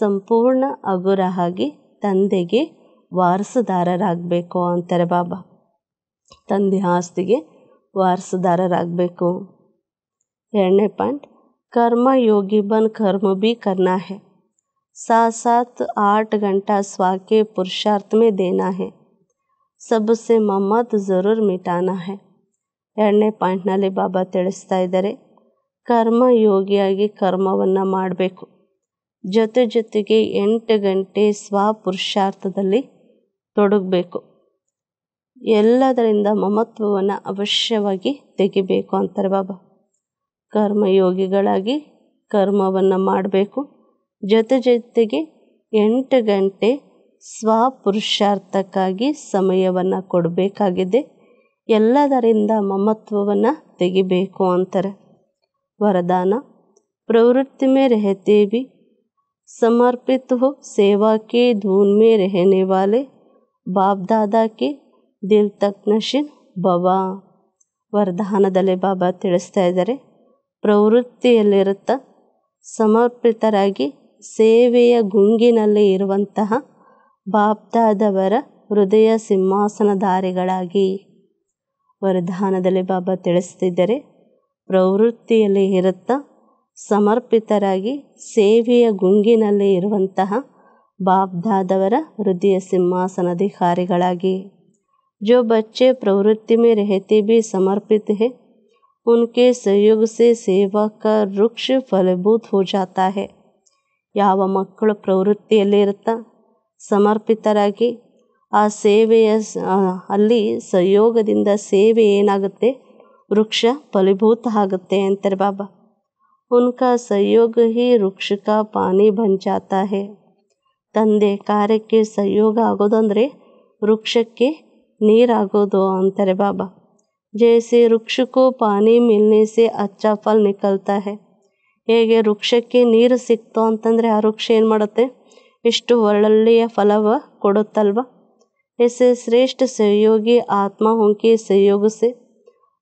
S1: ಸಂಪೂರ್ಣ ಹಗುರ ಆಗಿ ತಂದೆಗೆ ವಾರಸುದಾರರಾಗಬೇಕು ಅಂತಾರೆ ಬಾಬಾ ತಂದೆ ಆಸ್ತಿಗೆ ವಾರಸುದಾರರಾಗಬೇಕು ಎರಡನೇ ಪಾಯಿಂಟ್ ಕರ್ಮ ಯೋಗಿ ಬನ್ ಕರ್ಮ ಭೀ ಕರ್ನಾ सात ಸಾ ಸಾತ್ ಗಂಟಾ ಗಂಟಾ ಸ್ವಾಕೆ ಪುರುಷಾರ್ಥಮೇ ದೇನಾ देना है ಮಮ್ಮತ್ ಜರೂರ್ ಮಿಟಾನಾ ಎರಡನೇ ಪಾಯಿಂಟ್ನಲ್ಲಿ ಬಾಬಾ ತಿಳಿಸ್ತಾ ಇದ್ದಾರೆ ಕರ್ಮ ಯೋಗಿಯಾಗಿ ಕರ್ಮವನ್ನು ಮಾಡಬೇಕು ಜೊತೆ ಜೊತೆಗೆ ಎಂಟು ಗಂಟೆ ಸ್ವಪುರುಷಾರ್ಥದಲ್ಲಿ ತೊಡಗಬೇಕು ಎಲ್ಲದರಿಂದ ಮಮತ್ವವನ್ನು ಅವಶ್ಯವಾಗಿ ತೆಗಿಬೇಕು ಅಂತಾರೆ ಬಾಬಾ ಕರ್ಮಯೋಗಿಗಳಾಗಿ ಕರ್ಮವನ್ನು ಮಾಡಬೇಕು ಜೊತೆ ಜೊತೆಗೆ ಎಂಟು ಗಂಟೆ ಸ್ವಪುರುಷಾರ್ಥಕ್ಕಾಗಿ ಸಮಯವನ್ನು ಕೊಡಬೇಕಾಗಿದೆ ಎಲ್ಲದರಿಂದ ಮಮತ್ವವನ್ನು ತೆಗಿಬೇಕು ಅಂತಾರೆ ವರದಾನ ಪ್ರವೃತ್ತಿ में रहते भी समर्पित हो सेवा के ಮೇ में रहने वाले ದಿಲ್ ತಕ್ನಶಿನ್ ಬವಾ ವರದಾನದಲ್ಲಿ ಬಾಬಾ ತಿಳಿಸ್ತಾ ಇದ್ದಾರೆ ಪ್ರವೃತ್ತಿಯಲ್ಲಿರುತ್ತ ಸಮರ್ಪಿತರಾಗಿ ಸೇವೆಯ ಗುಂಗಿನಲ್ಲಿ ಇರುವಂತಹ ಬಾಬ್ದಾದವರ ಹೃದಯ ಸಿಂಹಾಸನಧಾರಿಗಳಾಗಿ ವರದಾನದಲ್ಲಿ ಬಾಬಾ ತಿಳಿಸ್ತಿದ್ದಾರೆ ಪ್ರವೃತ್ತಿಯಲ್ಲಿ ಇರುತ್ತಾ ಸಮರ್ಪಿತರಾಗಿ ಸೇವೆಯ ಗುಂಗಿನಲ್ಲಿ ಇರುವಂತಹ ಬಾಬ್ದಾದವರ ಹೃದಯ ಸಿಂಹಾಸನಾಧಿಕಾರಿಗಳಾಗಿ ಜೋ ಬಚ್ಚೆ ಪ್ರವೃತ್ತಿ ಮೇ रहते ಬಿ ಸಮರ್ಪಿತ ಹೇ ಉನ್ಕೆ सहयोग से सेवा का वृक्ष फलभूत ಯಾವ ಮಕ್ಕಳು ಪ್ರವೃತ್ತಿಯಲ್ಲಿ ಇರುತ್ತಾ ಸಮರ್ಪಿತರಾಗಿ ಆ ಸೇವೆಯ ಅಲ್ಲಿ ಸಹಯೋಗದಿಂದ ಸೇವೆ ಏನಾಗುತ್ತೆ ವೃಕ್ಷ ಫಲೀಭೂತ ಆಗುತ್ತೆ ಅಂತಾರೆ ಬಾಬಾ ಉನ್ಕ ಸಹಯೋಗ ಹಿ ವೃಕ್ಷಕ ಪಾನಿ ಬಂಚಾತ ಹೇ ತಂದೆ ಕಾರ್ಯಕ್ಕೆ ಸಹಯೋಗ ಆಗೋದಂದರೆ ವೃಕ್ಷಕ್ಕೆ ನೀರಾಗೋದು ಅಂತಾರೆ ಬಾಬಾ ಜೈಸೆ ವೃಕ್ಷಕ್ಕೂ ಪಾನಿ ಮಿಲ್ನೇಸೆ ಅಚ್ಚ ಫಲ್ ನಿಕಲ್ತಾ ಹೇ ಹೇಗೆ ವೃಕ್ಷಕ್ಕೆ ನೀರು ಸಿಕ್ತೋ ಅಂತಂದರೆ ಆ ವೃಕ್ಷ ಏನು ಮಾಡುತ್ತೆ ಎಷ್ಟು ಒಳ್ಳೊಳ್ಳೆಯ ಫಲವ ಕೊಡುತ್ತಲ್ವ ऐसे श्रेष्ठ सहयोगी आत्माओं के सहयोग से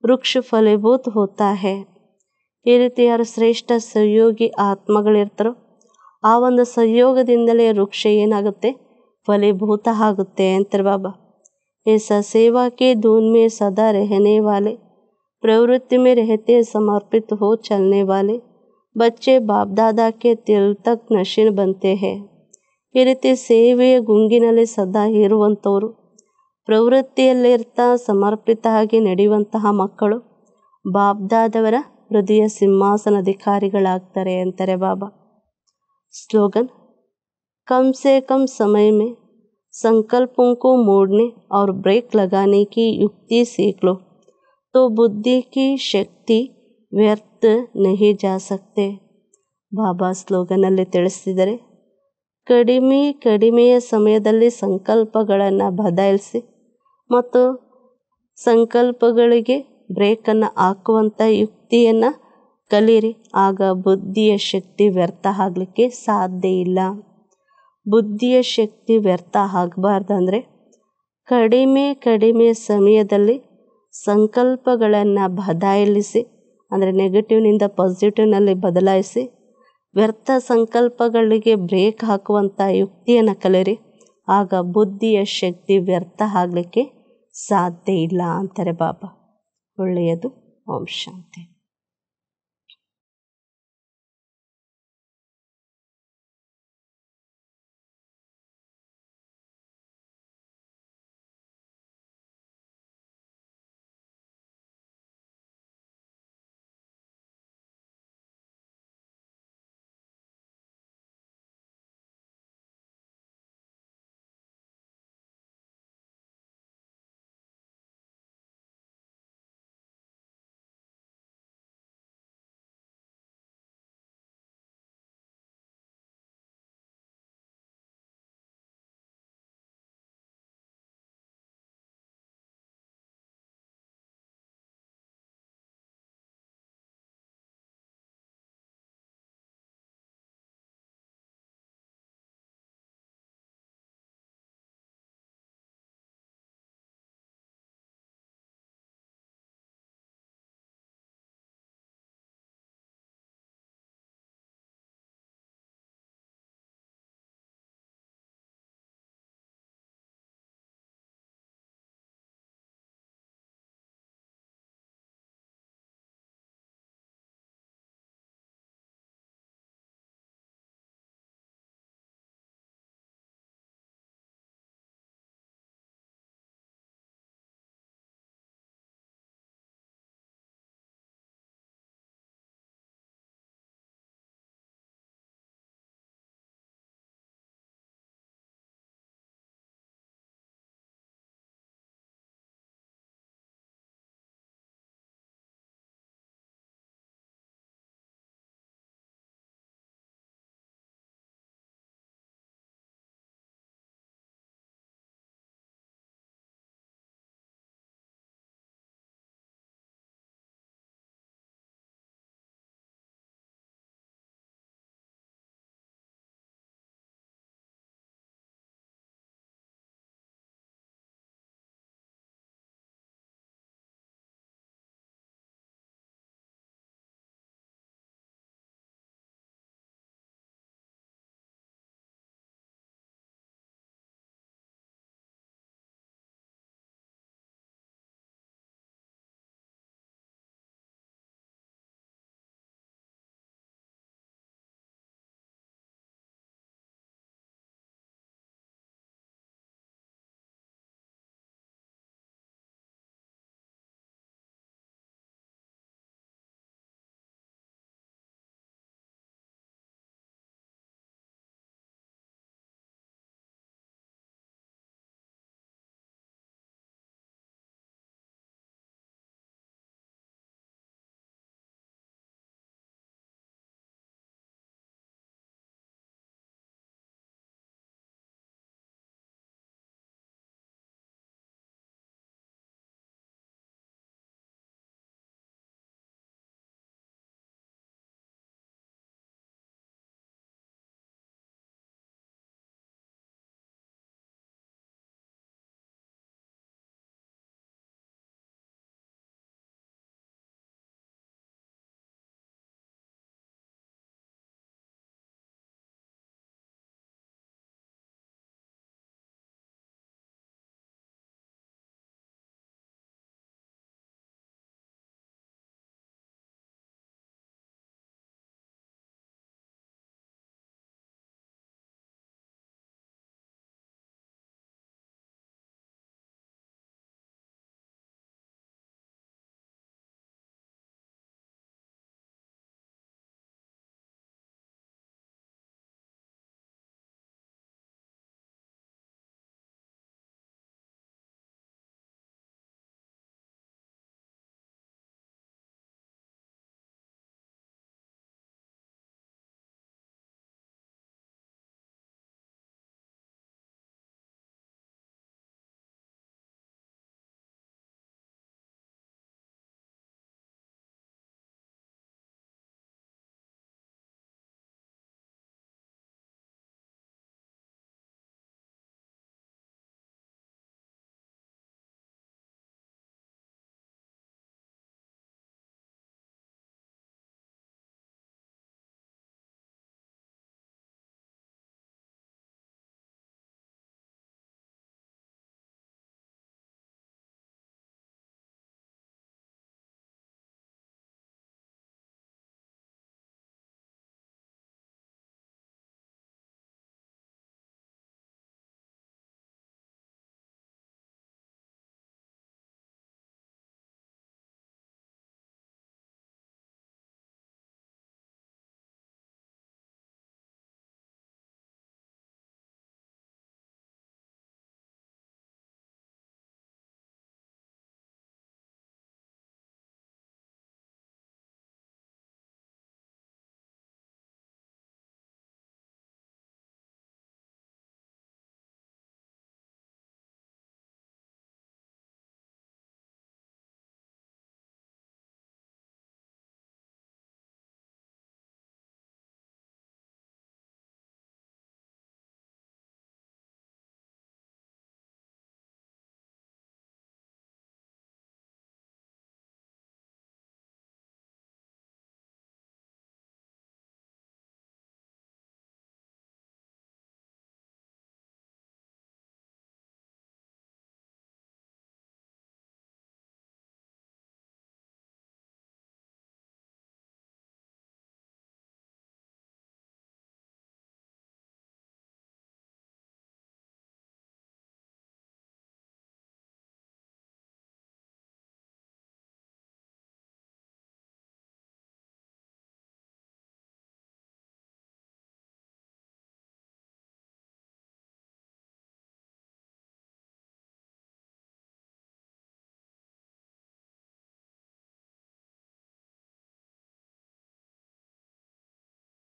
S1: वृक्ष फलीभूत होता है यह रीति यार श्रेष्ठ सहयोगी आत्मा आव सहयोगदे वृक्ष ऐन फलीभूत आगते बाबा ऐसा सेवा के धून में सदा रहने वाले प्रवृत्ति में रहते समर्पित हो चलने वाले बच्चे बाप दादा के तिल तक नशीन बनते हैं ಈ ರೀತಿ ಸೇವೆಯ ಗುಂಗಿನಲ್ಲಿ ಸದಾ ಇರುವಂಥವರು ಪ್ರವೃತ್ತಿಯಲ್ಲಿರ್ತಾ ಸಮರ್ಪಿತ ಆಗಿ ನಡೆಯುವಂತಹ ಮಕ್ಕಳು ಬಾಬ್ದಾದವರ ಹೃದಯ ಸಿಂಹಾಸನ ಅಧಿಕಾರಿಗಳಾಗ್ತಾರೆ ಅಂತಾರೆ ಬಾಬಾ ಸ್ಲೋಗನ್ ಕಮ್ಸೆ ಕಮ್ ಸಮಯಮೆ ಸಮಯ ಮೇ ಅವ್ರ ಬ್ರೇಕ್ ಲಗಾನೆ ಕಿ ಯುಕ್ತಿ लगाने ತೋ ಬುದ್ಧಿ सीख ಶಕ್ತಿ ವ್ಯರ್ಥ ನಹಿ ಜಾಸಕ್ತೆ ಬಾಬಾ ಸ್ಲೋಗನಲ್ಲಿ ತಿಳಿಸಿದರೆ ಕಡಿಮೆ ಕಡಿಮೆಯ ಸಮಯದಲ್ಲಿ ಸಂಕಲ್ಪಗಳನ್ನು ಬದಲಿಸಿ ಮತ್ತು ಸಂಕಲ್ಪಗಳಿಗೆ ಬ್ರೇಕನ್ನು ಹಾಕುವಂಥ ಯುಕ್ತಿಯನ್ನು ಕಲಿಯಿರಿ ಆಗ ಬುದ್ಧಿಯ ಶಕ್ತಿ ವ್ಯರ್ಥ ಆಗಲಿಕ್ಕೆ ಸಾಧ್ಯ ಇಲ್ಲ ಬುದ್ಧಿಯ ಶಕ್ತಿ ವ್ಯರ್ಥ ಆಗಬಾರ್ದಂದ್ರೆ ಕಡಿಮೆ ಕಡಿಮೆ ಸಮಯದಲ್ಲಿ ಸಂಕಲ್ಪಗಳನ್ನು ಬದಲಿಸಿ ಅಂದರೆ ನೆಗೆಟಿವ್ನಿಂದ ಪಾಸಿಟಿವ್ನಲ್ಲಿ ಬದಲಾಯಿಸಿ ವ್ಯರ್ಥ ಸಂಕಲ್ಪಗಳಿಗೆ ಬ್ರೇಕ್ ಹಾಕುವಂಥ ಯುಕ್ತಿಯನ್ನು ಕಲಿಯಿರಿ ಆಗ ಬುದ್ಧಿಯ ಶಕ್ತಿ ವ್ಯರ್ಥ ಆಗಲಿಕ್ಕೆ ಸಾಧ್ಯ ಇಲ್ಲ ಅಂತಾರೆ ಬಾಬಾ ಒಳ್ಳೆಯದು ಓಂ ಶಾಂತಿ